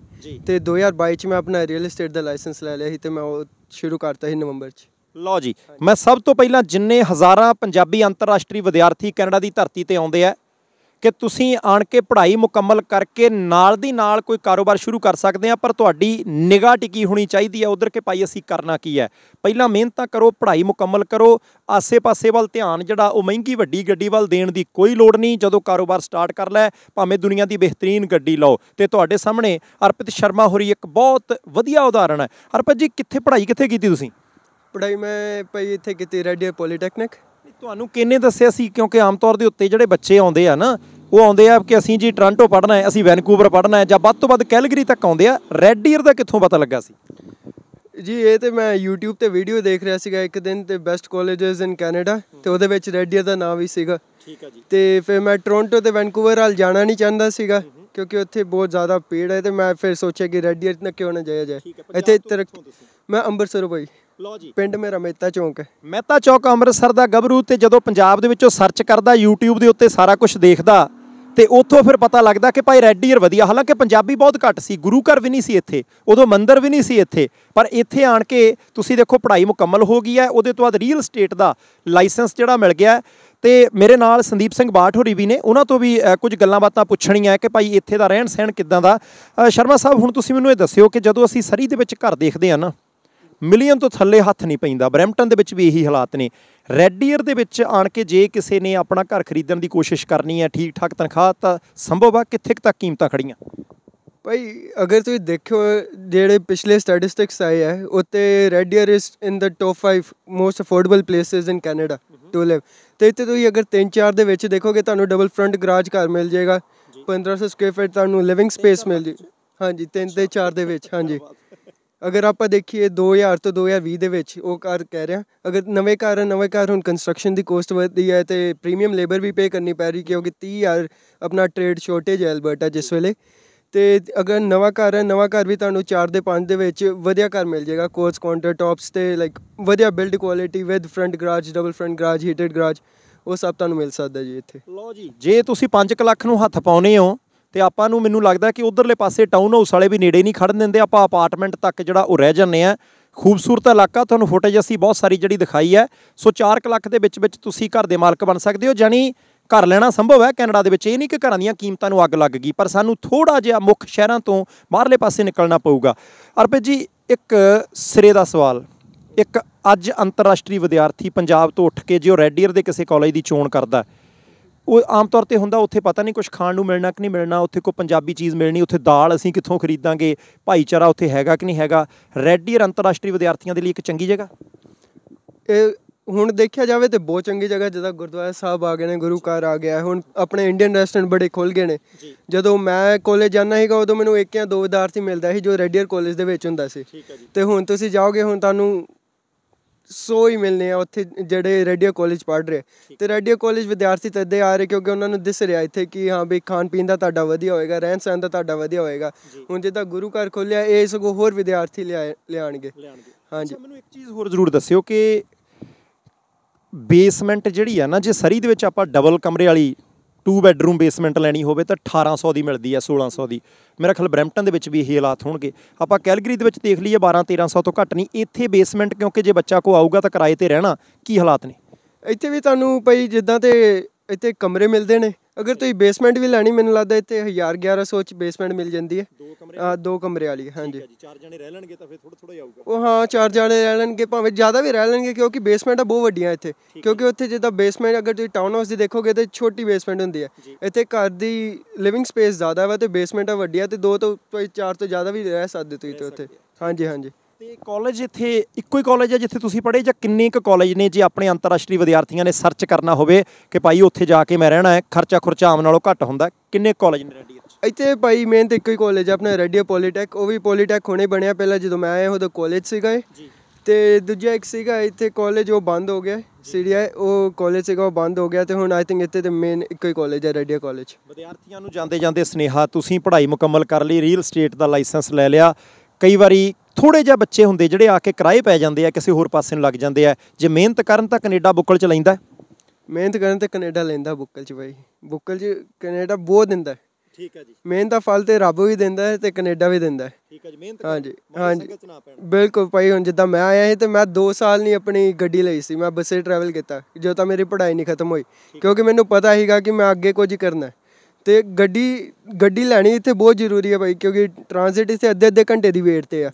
ਤੇ 2022 ਚ ਮੈਂ ਆਪਣਾ ਰੀਅਲ ਏਸਟੇਟ ਦਾ ਲਾਇਸੈਂਸ ਲੈ ਲਿਆ ਸੀ ਤੇ ਮੈਂ ਉਹ ਸ਼ੁਰੂ ਕਰਤਾ ਸੀ ਨਵੰਬਰ ਚ ਲਓ ਜੀ ਮੈਂ ਸਭ ਤੋਂ ਪਹਿਲਾਂ ਜਿੰਨੇ ਹਜ਼ਾਰਾਂ ਪੰਜਾਬੀ ਅੰਤਰਰਾਸ਼ਟਰੀ ਵਿਦਿਆਰਥੀ ਕੈਨੇਡਾ ਦੀ ਧਰਤੀ ਤੇ ਆਉਂਦੇ ਆ ਕਿ ਤੁਸੀਂ ਆਣ ਕੇ ਪੜ੍ਹਾਈ ਮੁਕੰਮਲ ਕਰਕੇ ਨਾਲ ਦੀ ਨਾਲ ਕੋਈ ਕਾਰੋਬਾਰ ਸ਼ੁਰੂ ਕਰ ਸਕਦੇ ਆ ਪਰ ਤੁਹਾਡੀ ਨਿਗਾਹ ਟਿਕੀ ਹੋਣੀ ਚਾਹੀਦੀ ਹੈ ਉਧਰ ਕਿ ਪਾਈ ਅਸੀਂ ਕਰਨਾ ਕੀ ਹੈ ਪਹਿਲਾਂ ਮਿਹਨਤਾਂ ਕਰੋ ਪੜ੍ਹਾਈ ਮੁਕੰਮਲ ਕਰੋ ਆਸੇ-ਪਾਸੇ ਵੱਲ ਧਿਆਨ ਜਿਹੜਾ ਉਹ ਮਹਿੰਗੀ ਵੱਡੀ ਗੱਡੀ ਵੱਲ ਦੇਣ ਦੀ ਕੋਈ ਲੋੜ ਨਹੀਂ ਜਦੋਂ ਕਾਰੋਬਾਰ ਸਟਾਰਟ ਕਰ ਲੈ ਭਾਵੇਂ ਦੁਨੀਆ ਦੀ ਬਿਹਤਰੀਨ ਗੱਡੀ ਲਓ ਤੇ ਤੁਹਾਡੇ ਸਾਹਮਣੇ ਅਰਪਿਤ ਸ਼ਰਮਾ ਹੋਰੀ ਇੱਕ ਬਹੁਤ ਵਧੀਆ ਉਦਾਹਰਣ ਹੈ ਅਰਪਿਤ ਜੀ ਕਿੱਥੇ ਪੜ੍ਹਾਈ ਕਿੱਥੇ ਕੀਤੀ ਤੁਸੀਂ ਪੜ੍ਹਾਈ ਮੈਂ ਪਈ ਇੱਥੇ ਕੀਤੀ ਰੈਡੀਅਰ ਪੋਲੀਟੈਕਨਿਕ ਤੁਹਾਨੂੰ ਕਿੰਨੇ ਦੱਸਿਆ ਸੀ ਕਿਉਂਕਿ ਆਮ ਤੌਰ ਦੇ ਉੱਤੇ ਜਿਹੜੇ ਬੱਚੇ ਆਉਂਦੇ ਆ ਨਾ ਉਹ ਆਉਂਦੇ ਆ ਕਿ ਅਸੀਂ ਜੀ ਟ੍ਰਾਂਟੋ ਪੜ੍ਹਨਾ ਹੈ ਅਸੀਂ ਵੈਨਕੂਵਰ ਪੜ੍ਹਨਾ ਹੈ ਜਾਂ ਵੱਧ ਤੋਂ ਵੱਧ ਕੈਲਗਰੀ ਤੱਕ ਆਉਂਦੇ ਆ ਰੈੱਡ ਈਅਰ ਦਾ ਕਿੱਥੋਂ ਪਤਾ ਲੱਗਾ ਸੀ ਜੀ ਇਹ ਤੇ ਮੈਂ YouTube ਤੇ ਵੀਡੀਓ ਦੇਖ ਰਿਹਾ ਸੀਗਾ ਇੱਕ ਦਿਨ ਤੇ ਬੈਸਟ ਕਾਲਜਸ ਇਨ ਕੈਨੇਡਾ ਤੇ ਉਹਦੇ ਵਿੱਚ ਰੈਡੀਅਰ ਦਾ ਨਾਮ ਵੀ ਸੀਗਾ ਠੀਕ ਆ ਜੀ ਤੇ ਫਿਰ ਮੈਂ ਟੋਰਾਂਟੋ ਤੇ ਵੈਨਕੂਵਰ ਹਾਲ ਜਾਣਾ ਨਹੀਂ ਚਾਹੁੰਦਾ ਸੀਗਾ ਕਿਉਂਕਿ ਉੱਥੇ ਬਹੁਤ ਜ਼ਿਆਦਾ ਪੀੜ ਹੈ ਤੇ ਮੈਂ ਫਿਰ ਸੋਚਿਆ ਕਿ ਰੈਡੀਅਰ ਤੱਕ ਕਿਉਂ ਨਾ ਜਾਇਆ ਜਾਏ ਇੱਥੇ ਮੈਂ ਅੰਮ੍ਰਿਤਸਰ ਬਈ ਲੋ ਜੀ ਪਿੰਡ ਮੇਰਾ ਮਹਿਤਾ ਚੌਂਕ ਹੈ ਮਹਿਤਾ ਚੌਕ ਅੰਮ੍ਰਿਤਸਰ ਦਾ ਗੱਭਰੂ ਤੇ ਜਦੋਂ ਪੰਜਾਬ ਦੇ ਵਿੱਚੋਂ ਸਰਚ ਕਰਦਾ YouTube ਦੇ ਉੱਤੇ ਸਾਰਾ ਕੁਝ ਦੇਖਦਾ ਤੇ ਉੱਥੋਂ ਫਿਰ ਪਤਾ ਲੱਗਦਾ ਕਿ ਭਾਈ ਰੈਡੀਅਰ ਵਧੀਆ ਹਾਲਾਂਕਿ ਪੰਜਾਬੀ ਬਹੁਤ ਘੱਟ ਸੀ ਗੁਰੂ ਘਰ ਵੀ ਨਹੀਂ ਸੀ ਇੱਥੇ ਉਦੋਂ ਮੰਦਿਰ ਵੀ ਨਹੀਂ ਸੀ ਇੱਥੇ ਪਰ ਇੱਥੇ ਆਣ ਕੇ ਤੁਸੀਂ ਦੇਖੋ ਪੜ੍ਹਾਈ ਮੁਕੰਮਲ ਹੋ ਗਈ ਹੈ ਉਹਦੇ ਤੋਂ ਬਾਅਦ ਰੀਅਲ ਸਟੇਟ ਦਾ ਲਾਇਸੈਂਸ ਜਿਹੜਾ ਮਿਲ ਗਿਆ ਤੇ ਮੇਰੇ ਨਾਲ ਸੰਦੀਪ ਸਿੰਘ ਬਾਠੋਰੀ ਵੀ ਨੇ ਉਹਨਾਂ ਤੋਂ ਵੀ ਕੁਝ ਗੱਲਾਂ ਬਾਤਾਂ ਪੁੱਛਣੀਆਂ ਹੈ ਕਿ ਭਾਈ ਇੱਥੇ ਦਾ ਰਹਿਣ ਸਹਿਣ ਕਿਦਾਂ ਦਾ ਸ਼ਰਮਾ ਸਾਹਿਬ ਹੁਣ ਤੁਸੀਂ ਮੈਨੂੰ ਇਹ ਦੱਸਿਓ ਕਿ ਜਦੋਂ ਅਸੀਂ ਸਰੀ ਦੇ ਵਿੱਚ ਘਰ ਦੇਖਦੇ ਆ ਨਾ ਮਿਲੀਅਨ ਤੋਂ ਥੱਲੇ ਹੱਥ ਨਹੀਂ ਪੈਂਦਾ ਬ੍ਰੈਮਟਨ ਦੇ ਵਿੱਚ ਵੀ ਇਹੀ ਹਾਲਾਤ ਨੇ ਰੈਡੀਅਰ ਦੇ ਵਿੱਚ ਆਣ ਕੇ ਜੇ ਕਿਸੇ ਨੇ ਆਪਣਾ ਘਰ ਖਰੀਦਣ ਦੀ ਕੋਸ਼ਿਸ਼ ਕਰਨੀ ਹੈ ਠੀਕ ਠਾਕ ਤਨਖਾਹ ਤਾਂ ਸੰਭਵ ਆ ਕਿੱਥੇ ਤੱਕ ਕੀਮਤਾਂ ਖੜੀਆਂ ਭਾਈ ਅਗਰ ਤੁਸੀਂ ਦੇਖੋ ਜਿਹੜੇ ਪਿਛਲੇ ਸਟੈਟਿਸਟਿਕਸ ਆਏ ਆ ਉੱਤੇ Red Deer is in the top 5 most affordable places in Canada to live ਤੇ ਇੱਥੇ ਤੁਸੀਂ ਅਗਰ 3-4 ਦੇ ਵਿੱਚ ਦੇਖੋਗੇ ਤੁਹਾਨੂੰ ਡਬਲ ਫਰੰਟ ਗਰਾਜ ਘਰ ਮਿਲ ਜਾਏਗਾ 1500 ਸਕੁਅਰ ਫੀਟ ਤੁਹਾਨੂੰ ਲਿਵਿੰਗ ਸਪੇਸ ਮਿਲ ਜੀ ਹਾਂਜੀ 3 ਤੇ 4 ਦੇ ਵਿੱਚ ਹਾਂਜੀ ਅਗਰ ਆਪਾਂ ਦੇਖੀਏ 2000 ਤੋਂ 2020 ਦੇ ਵਿੱਚ ਉਹ ਕਰ ਕਹਿ ਰਿਹਾ ਅਗਰ ਨਵੇਂ ਘਰ ਨਵੇਂ ਘਰ ਹੁਣ ਕੰਸਟਰਕਸ਼ਨ ਦੀ ਕੋਸਟ ਵਧਦੀ ਹੈ ਤੇ ਪ੍ਰੀਮੀਅਮ ਲੇਬਰ ਵੀ ਪੇ ਕਰਨੀ ਪੈ ਰਹੀ ਕਿਉਂਕਿ 30000 ਆਪਣਾ ਟ੍ਰੇਡ ਸ਼ੋਰਟੇਜ ਹੈ ਅਲਬਰਟਾ ਜਿਸ ਵੇਲੇ ਤੇ ਅਗਰ ਨਵਾਂ ਘਰ ਹੈ ਨਵਾਂ ਘਰ ਵੀ ਤੁਹਾਨੂੰ 4 ਦੇ 5 ਦੇ ਵਿੱਚ ਵਧੀਆ ਘਰ ਮਿਲ ਜਾਏਗਾ ਕੋਰਸ ਕਾਊਂਟਰ ਟਾਪਸ ਤੇ ਲਾਈਕ ਵਧੀਆ build quality with front garage double front garage heated garage ਉਹ ਸਭ ਤੁਹਾਨੂੰ ਮਿਲ ਸਕਦਾ ਜੀ ਇੱਥੇ ਲਓ ਜੀ ਜੇ ਤੁਸੀਂ 5 ਲੱਖ ਨੂੰ ਹੱਥ ਪਾਉਨੇ ਹੋ ਤੇ ਆਪਾਂ ਨੂੰ ਮੈਨੂੰ ਲੱਗਦਾ ਕਿ ਉਧਰਲੇ ਪਾਸੇ ਟਾਊਨ ਹਾਊਸ ਵਾਲੇ ਵੀ ਨੇੜੇ ਨਹੀਂ ਖੜਨ ਦਿੰਦੇ ਆਪਾਂ ਅਪਾਰਟਮੈਂਟ ਤੱਕ ਜਿਹੜਾ ਉਹ ਰਹਿ ਜਾਂਦੇ ਆ ਖੂਬਸੂਰਤ ਇਲਾਕਾ ਤੁਹਾਨੂੰ ਫੁਟੇਜ ਅਸੀਂ ਬਹੁਤ ਸਾਰੀ ਜਿਹੜੀ ਦਿਖਾਈ ਹੈ ਸੋ 4 ਲੱਖ ਦੇ ਵਿੱਚ ਵਿੱਚ ਤੁਸੀਂ ਘਰ ਦੇ ਮਾਲਕ ਬਣ ਸਕਦੇ ਹੋ ਜਾਨੀ ਘਰ ਲੈਣਾ ਸੰਭਵ ਹੈ ਕੈਨੇਡਾ ਦੇ ਵਿੱਚ ਇਹ ਨਹੀਂ ਕਿ ਘਰਾਂ ਦੀਆਂ ਕੀਮਤਾਂ ਨੂੰ ਅੱਗ ਲੱਗ ਗਈ ਪਰ ਸਾਨੂੰ ਥੋੜਾ ਜਿਹਾ ਮੁੱਖ ਸ਼ਹਿਰਾਂ ਤੋਂ ਬਾਹਰਲੇ ਪਾਸੇ ਨਿਕਲਣਾ ਪਊਗਾ ਅਰਪਿਤ ਜੀ ਇੱਕ ਸਿਰੇ ਦਾ ਸਵਾਲ ਇੱਕ ਅੱਜ ਅੰਤਰਰਾਸ਼ਟਰੀ ਵਿਦਿਆਰਥੀ ਪੰਜਾਬ ਤੋਂ ਉੱਠ ਕੇ ਜਿਉ ਰੈਡੀਅਰ ਦੇ ਕਿਸੇ ਕਾਲਜ ਦੀ ਚੋਣ ਕਰਦਾ ਹੈ ਉਹ ਆਮ ਤੌਰ ਤੇ ਹੁੰਦਾ ਉੱਥੇ ਪਤਾ ਨਹੀਂ ਕੁਝ ਖਾਣ ਨੂੰ ਮਿਲਣਾ ਕਿ ਨਹੀਂ ਮਿਲਣਾ ਉੱਥੇ ਕੋਈ ਪੰਜਾਬੀ ਚੀਜ਼ ਮਿਲਣੀ ਉੱਥੇ ਦਾਲ ਅਸੀਂ ਕਿੱਥੋਂ ਖਰੀਦਾਂਗੇ ਭਾਈਚਾਰਾ ਉੱਥੇ ਹੈਗਾ ਕਿ ਨਹੀਂ ਹੈਗਾ ਰੈਡੀਅਰ ਅੰਤਰਰਾਸ਼ਟਰੀ ਵਿਦਿਆਰਥੀਆਂ ਦੇ ਲਈ ਇੱਕ ਚੰਗੀ ਜਗ੍ਹਾ ਇਹ ਹੁਣ ਦੇਖਿਆ ਜਾਵੇ ਤੇ ਬਹੁਤ ਚੰਗੀ ਜਗ੍ਹਾ ਜਿੱਦਾਂ ਗੁਰਦੁਆਰਾ ਸਾਹਿਬ ਆ ਗਏ ਨੇ ਗੁਰੂ ਘਰ ਆ ਗਿਆ ਹੁਣ ਆਪਣੇ ਇੰਡੀਅਨ ਰੈਸਟੋਰੈਂਟ ਬੜੇ ਖੁੱਲ ਗਏ ਨੇ ਜਦੋਂ ਮੈਂ ਕਾਲਜ ਜਾਂਦਾ ਸੀਗਾ ਉਦੋਂ ਮੈਨੂੰ ਇੱਕ ਜਾਂ ਦੋ ਵਿਦਿਆਰਥੀ ਮਿਲਦਾ ਸੀ ਜੋ ਰੈਡੀਅਰ ਕਾਲਜ ਦੇ ਵਿੱਚ ਹੁੰਦਾ ਸੀ ਤੇ ਹੁਣ ਤੁਸੀਂ ਜਾਓਗੇ ਹੁਣ ਤੁਹਾਨੂੰ ਸੋ ਹੀ ਮਿਲਨੇ ਆ ਉੱਥੇ ਜਿਹੜੇ ਰੇਡੀਓ ਕਾਲਜ ਪੜ ਰਹੇ ਤੇ ਰੇਡੀਓ ਕਾਲਜ ਵਿਦਿਆਰਥੀ ਤਦੇ ਆ ਰਹੇ ਕਿਉਂਕਿ ਉਹਨਾਂ ਨੂੰ ਦਿਸ ਰਿਹਾ ਇੱਥੇ ਕਿ ਹਾਂ ਵੀ ਖਾਣ ਪੀਣ ਦਾ ਤੁਹਾਡਾ ਵਧੀਆ ਹੋਏਗਾ ਰਹਿਣ ਸਹਿਣ ਦਾ ਤੁਹਾਡਾ ਵਧੀਆ ਹੋਏਗਾ ਹੁਣ ਜਿੱਦਾਂ ਗੁਰੂ ਘਰ ਖੋਲਿਆ ਇਹ ਕੋ ਹੋਰ ਵਿਦਿਆਰਥੀ ਲਿਆਣਗੇ ਹਾਂਜੀ ਮੈਨੂੰ ਇੱਕ ਚੀਜ਼ ਹੋਰ ਜ਼ਰੂਰ ਦੱਸਿਓ ਕਿ ਬੇਸਮੈਂਟ ਜਿਹੜੀ ਆ ਨਾ ਜੇ ਸਰੀ ਦੇ ਵਿੱਚ ਆਪਾਂ ਡਬਲ ਕਮਰੇ ਵਾਲੀ 2 ਬੈਡਰੂਮ ਬੇਸਮੈਂਟ ਲੈਣੀ ਹੋਵੇ ਤਾਂ 1800 ਦੀ ਮਿਲਦੀ ਹੈ 1600 ਦੀ ਮੇਰਾ ਖਿਆਲ ਬ੍ਰੈਂਪਟਨ ਦੇ ਵਿੱਚ ਵੀ ਇਹ ਹਾਲਾਤ ਹੋਣਗੇ ਆਪਾਂ ਕੈਲਗਰੀ ਦੇ ਵਿੱਚ ਦੇਖ ਲਈਏ 12 1300 ਤੋਂ ਘੱਟ ਨਹੀਂ ਇੱਥੇ ਬੇਸਮੈਂਟ ਕਿਉਂਕਿ ਜੇ ਬੱਚਾ ਕੋ ਆਊਗਾ ਤਾਂ ਕਿਰਾਏ ਤੇ ਰਹਿਣਾ ਕੀ ਹਾਲਾਤ ਨੇ ਇੱਥੇ ਵੀ ਤੁਹਾਨੂੰ ਭਈ ਜਿੱਦਾਂ ਤੇ ਇੱਥੇ ਕਮਰੇ ਮਿਲਦੇ ਨੇ ਅਗਰ ਤੁਸੀਂ ਬੇਸਮੈਂਟ ਵੀ ਲੈਣੀ ਮੈਨੂੰ ਲੱਗਦਾ ਇੱਥੇ 1000 1100 ਚ ਬੇਸਮੈਂਟ ਮਿਲ ਜਾਂਦੀ ਹੈ ਦੋ ਕਮਰੇ ਵਾਲੀ ਹਾਂਜੀ ਚਾਰ ਜਣੇ ਰਹਿ ਲੈਣਗੇ ਤਾਂ ਫਿਰ ਥੋੜਾ ਥੋੜਾ ਹੀ ਆਊਗਾ ਉਹ ਹਾਂ ਚਾਰ ਜਣੇ ਰਹਿ ਲੈਣਗੇ ਭਾਵੇਂ ਜ਼ਿਆਦਾ ਵੀ ਰਹਿ ਲੈਣਗੇ ਕਿਉਂਕਿ ਬੇਸਮੈਂਟ ਬਹੁਤ ਵੱਡੀਆਂ ਇੱਥੇ ਕਿਉਂਕਿ ਉੱਥੇ ਜਿੱਦਾਂ ਬੇਸਮੈਂਟ ਅਗਰ ਤੁਸੀਂ ਟਾਊਨ ਹਾਊਸ ਦੀ ਦੇਖੋਗੇ ਤੇ ਛੋਟੀ ਬੇਸਮੈਂਟ ਹੁੰਦੀ ਹੈ ਇੱਥੇ ਘਰ ਦੀ ਲਿਵਿੰਗ ਸਪੇਸ ਜ਼ਿਆਦਾ ਵਾ ਤੇ ਬੇਸਮੈਂਟ ਵੱਡੀਆਂ ਤੇ ਦੋ ਤੋਂ ਚਾਰ ਤੋਂ ਜ਼ਿਆਦਾ ਵੀ ਰਹਿ ਸਕਦੇ ਤੁਸੀਂ ਤੇ ਉੱਥੇ ਹਾਂਜੀ ਹਾਂਜੀ ਤੇ ਕਾਲਜ ਇੱਥੇ ਇੱਕੋ ਹੀ ਕਾਲਜ ਹੈ ਜਿੱਥੇ ਤੁਸੀਂ ਪੜ੍ਹੇ ਜਾਂ ਕਿੰਨੇ ਕੁ ਕਾਲਜ ਨੇ ਜੇ ਆਪਣੇ ਅੰਤਰਰਾਸ਼ਟਰੀ ਵਿਦਿਆਰਥੀਆਂ ਨੇ ਸਰਚ ਕਰਨਾ ਹੋਵੇ ਕਿ ਭਾਈ ਉੱਥੇ ਜਾ ਕੇ ਮੈਂ ਰਹਿਣਾ ਹੈ ਖਰਚਾ ਖੁਰਚਾ ਆਮ ਨਾਲੋਂ ਘੱਟ ਹੁੰਦਾ ਕਿੰਨੇ ਕਾਲਜ ਨੇ ਰੈਡੀ ਇੱਥੇ ਭਾਈ ਮੇਨ ਤੇ ਇੱਕੋ ਹੀ ਕਾਲਜ ਹੈ ਆਪਣਾ ਰੈਡੀਆ ਪੋਲੀਟੈਕ ਉਹ ਵੀ ਪੋਲੀਟੈਕ ਹੋਣੇ ਬਣਿਆ ਪਹਿਲਾਂ ਜਦੋਂ ਮੈਂ ਆਇਆ ਉਹਦਾ ਕਾਲਜ ਸੀਗਾ ਜੀ ਤੇ ਦੂਜਾ ਇੱਕ ਸੀਗਾ ਇੱਥੇ ਕਾਲਜ ਉਹ ਬੰਦ ਹੋ ਗਿਆ ਸੀੜੀਆ ਉਹ ਕਾਲਜ ਸੀਗਾ ਉਹ ਬੰਦ ਹੋ ਗਿਆ ਤੇ ਹੁਣ ਆਈ ਥਿੰਕ ਇੱਥੇ ਤੇ ਮੇਨ ਇੱਕੋ ਹੀ ਕਾਲਜ ਹੈ ਰੈਡੀਆ ਕਾਲਜ ਵਿਦਿਆਰਥੀਆਂ ਨੂੰ ਜਾਂਦੇ ਜਾਂਦੇ ਸਨੇਹਾ ਤੁਸੀਂ ਪੜ੍ਹਾਈ ਮੁਕੰਮਲ ਕਰ ਲਈ ਰੀਅਲ ਸਟੇਟ ਦਾ ਲਾਇਸੈਂਸ ਲੈ ਲਿਆ ਕਈ ਵਾਰੀ ਥੋੜੇ ਜਿਹੇ ਬੱਚੇ ਹੁੰਦੇ ਜਿਹੜੇ ਆ ਕੇ ਕਿਰਾਏ ਪੈ ਜਾਂਦੇ ਆ ਕਿਸੇ ਹੋਰ ਪਾਸੇ ਨੂੰ ਲੱਗ ਜਾਂਦੇ ਆ ਜੇ ਮਿਹਨਤ ਕਰਨ ਤਾਂ ਕੈਨੇਡਾ ਬੁੱਕਲ ਚ ਲੈਂਦਾ ਮਿਹਨਤ ਕਰਨ ਤੇ ਕੈਨੇਡਾ ਲੈਂਦਾ ਬੁੱਕਲ ਚ ਬਾਈ ਬੁੱਕਲ ਚ ਕੈਨੇਡਾ ਬਹੁਤ ਦਿੰਦਾ ਠੀਕ ਹੈ ਜੀ ਮਿਹਨਤ ਦਾ ਫਲ ਤੇ ਰੱਬ ਵੀ ਦਿੰਦਾ ਹੈ ਤੇ ਕੈਨੇਡਾ ਵੀ ਦਿੰਦਾ ਠੀਕ ਹੈ ਜੀ ਮਿਹਨਤ ਹਾਂਜੀ ਹਾਂਜੀ ਬਿਲਕੁਲ ਭਾਈ ਹੁਣ ਜਿੱਦਾਂ ਮੈਂ ਆਇਆ ਸੀ ਤੇ ਮੈਂ 2 ਸਾਲ ਨਹੀਂ ਆਪਣੀ ਗੱਡੀ ਲਈ ਸੀ ਮੈਂ ਬੱਸੇ ਟਰੈਵਲ ਕੀਤਾ ਜਦੋਂ ਤਾਂ ਮੇਰੀ ਪੜ੍ਹਾਈ ਨਹੀਂ ਖਤਮ ਹੋਈ ਕਿਉਂਕਿ ਮੈਨੂੰ ਪਤਾ ਸੀਗਾ ਕਿ ਮੈਂ ਅੱਗੇ ਕੁਝ ਕਰਨਾ ਤੇ ਗੱਡੀ ਗੱਡੀ ਲੈਣੀ ਇੱਥੇ ਬਹੁਤ ਜ਼ਰੂਰੀ ਹੈ ਭਾਈ ਕਿਉਂਕਿ ਟ੍ਰਾਂਜ਼ਿਟ ਇੱਥੇ ਅੱਧੇ ਅੱਧੇ ਘੰਟੇ ਦੀ ਵੇਟ ਤੇ ਆ